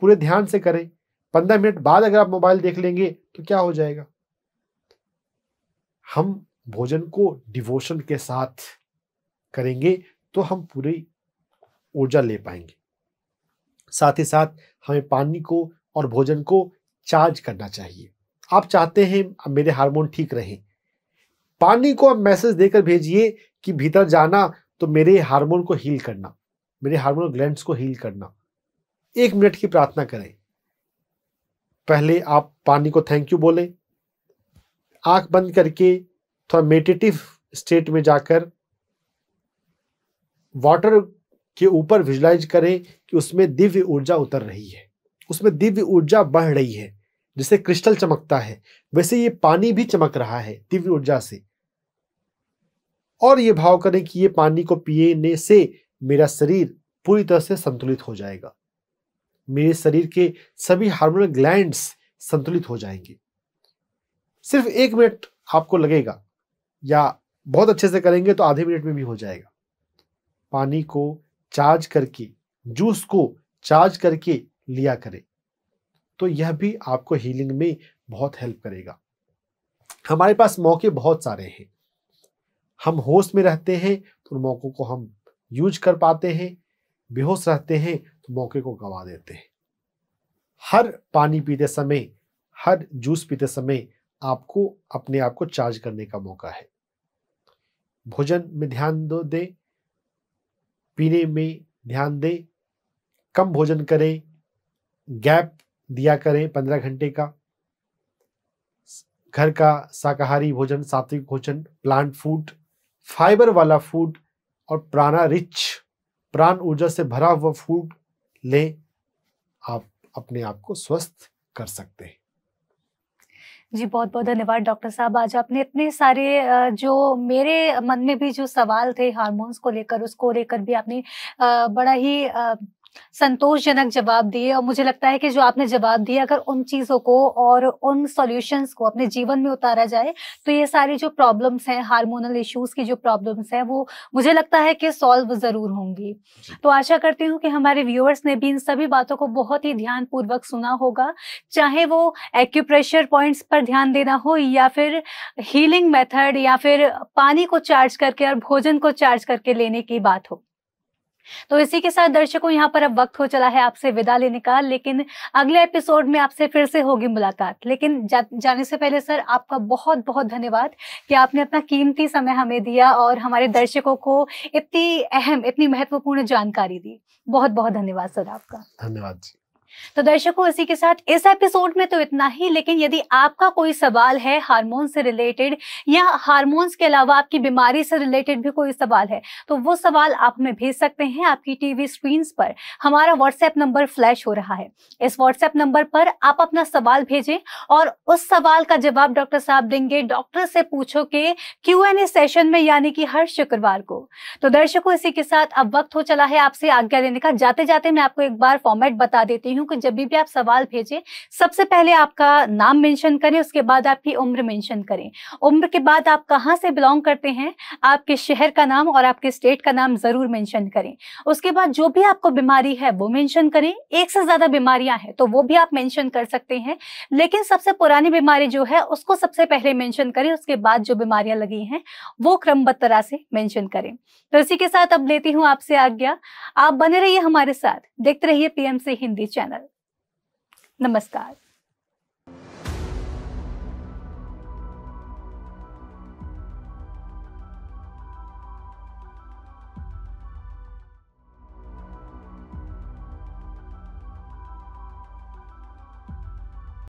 पूरे ध्यान से करें पंद्रह मिनट बाद अगर आप मोबाइल देख लेंगे तो क्या हो जाएगा हम भोजन को डिवोशन के साथ करेंगे तो हम पूरी ऊर्जा ले पाएंगे साथ ही साथ हमें पानी को और भोजन को चार्ज करना चाहिए आप चाहते हैं मेरे हार्मोन ठीक रहें पानी को आप मैसेज देकर भेजिए कि भीतर जाना तो मेरे हार्मोन को हील करना मेरे हार्मोन ग्लैंड्स को हील करना एक मिनट की प्रार्थना करें पहले आप पानी को थैंक यू बोलें आंख बंद करके थोड़ा मेडिटेटिव स्टेट में जाकर वाटर के ऊपर विजुलाइज करें कि उसमें दिव्य ऊर्जा उतर रही है उसमें दिव्य ऊर्जा बढ़ रही है जैसे क्रिस्टल चमकता है वैसे ये पानी भी चमक रहा है दिव्य ऊर्जा से और ये भाव करें कि ये पानी को पीने से मेरा शरीर पूरी तरह से संतुलित हो जाएगा मेरे शरीर के सभी हार्मोनल ग्लैंड्स संतुलित हो जाएंगे सिर्फ एक मिनट आपको लगेगा या बहुत अच्छे से करेंगे तो आधे मिनट में भी हो जाएगा पानी को चार्ज करके जूस को चार्ज करके लिया करें तो यह भी आपको हीलिंग में बहुत हेल्प करेगा हमारे पास मौके बहुत सारे हैं हम होश में रहते हैं तो उन मौक़ों को हम यूज कर पाते हैं बेहोश रहते हैं तो मौके को गंवा देते हैं हर पानी पीते समय हर जूस पीते समय आपको अपने आप को चार्ज करने का मौका है भोजन में ध्यान दो दे पीने में ध्यान दें कम भोजन करें गैप दिया करें पंद्रह घंटे का घर का शाकाहारी भोजन सात्विक भोजन प्लांट फूड फाइबर वाला फूड और प्राणा रिच प्राण ऊर्जा से भरा हुआ फूड लें आप अपने आप को स्वस्थ कर सकते हैं जी बहुत बहुत धन्यवाद डॉक्टर साहब आज आपने इतने सारे जो मेरे मन में भी जो सवाल थे हार्मोन्स को लेकर उसको लेकर भी आपने बड़ा ही संतोषजनक जवाब दिए और मुझे लगता है कि जो आपने जवाब दिया अगर उन चीज़ों को और उन सॉल्यूशंस को अपने जीवन में उतारा जाए तो ये सारी जो प्रॉब्लम्स हैं हार्मोनल इश्यूज की जो प्रॉब्लम्स हैं वो मुझे लगता है कि सॉल्व ज़रूर होंगी तो आशा करती हूँ कि हमारे व्यूअर्स ने भी इन सभी बातों को बहुत ही ध्यानपूर्वक सुना होगा चाहे वो एक्यूप्रेशर पॉइंट्स पर ध्यान देना हो या फिर हीलिंग मेथड या फिर पानी को चार्ज करके और भोजन को चार्ज करके लेने की बात हो तो इसी के साथ दर्शकों यहाँ पर अब वक्त हो चला है आपसे विदा लेने का लेकिन अगले एपिसोड में आपसे फिर से होगी मुलाकात लेकिन जा, जाने से पहले सर आपका बहुत बहुत धन्यवाद कि आपने अपना कीमती समय हमें दिया और हमारे दर्शकों को इतनी अहम इतनी महत्वपूर्ण जानकारी दी बहुत बहुत धन्यवाद सर आपका धन्यवाद जी तो दर्शकों इसी के साथ इस एपिसोड में तो इतना ही लेकिन यदि आपका कोई सवाल है हार्मोन से रिलेटेड या हारमोन के अलावा आपकी बीमारी से रिलेटेड भी कोई सवाल है तो वो सवाल आप हमें भेज सकते हैं आपकी टीवी स्क्रीन पर हमारा व्हाट्सएप नंबर फ्लैश हो रहा है इस व्हाट्सएप नंबर पर आप अपना सवाल भेजें और उस सवाल का जवाब डॉक्टर साहब देंगे डॉक्टर से पूछो के क्यू एन ए सेशन में यानी कि हर शुक्रवार को तो दर्शकों इसी के साथ अब वक्त हो चला है आपसे आज्ञा देने का जाते जाते मैं आपको एक बार फॉर्मेट बता देती हूँ हूँ कि जब भी आप सवाल भेजें सबसे पहले आपका नाम मेंशन करें उसके बाद आपकी उम्र मेंशन करें उम्र के बाद आप कहाँ से बिलोंग करते हैं आपके शहर का नाम और आपके स्टेट का नाम ज़रूर मेंशन करें उसके बाद जो भी आपको बीमारी है वो मेंशन करें एक से ज़्यादा बीमारियां हैं तो वो भी आप मेंशन कर सकते हैं लेकिन सबसे पुरानी बीमारी जो है उसको सबसे पहले मेंशन करें उसके बाद जो बीमारियां लगी हैं वो क्रमबद्ध तरह से मेंशन करें तो इसी के साथ अब लेती हूँ आपसे आज्ञा आप बने रहिए हमारे साथ देखते रहिए पीएमसी हिंदी चैनल नमस्कार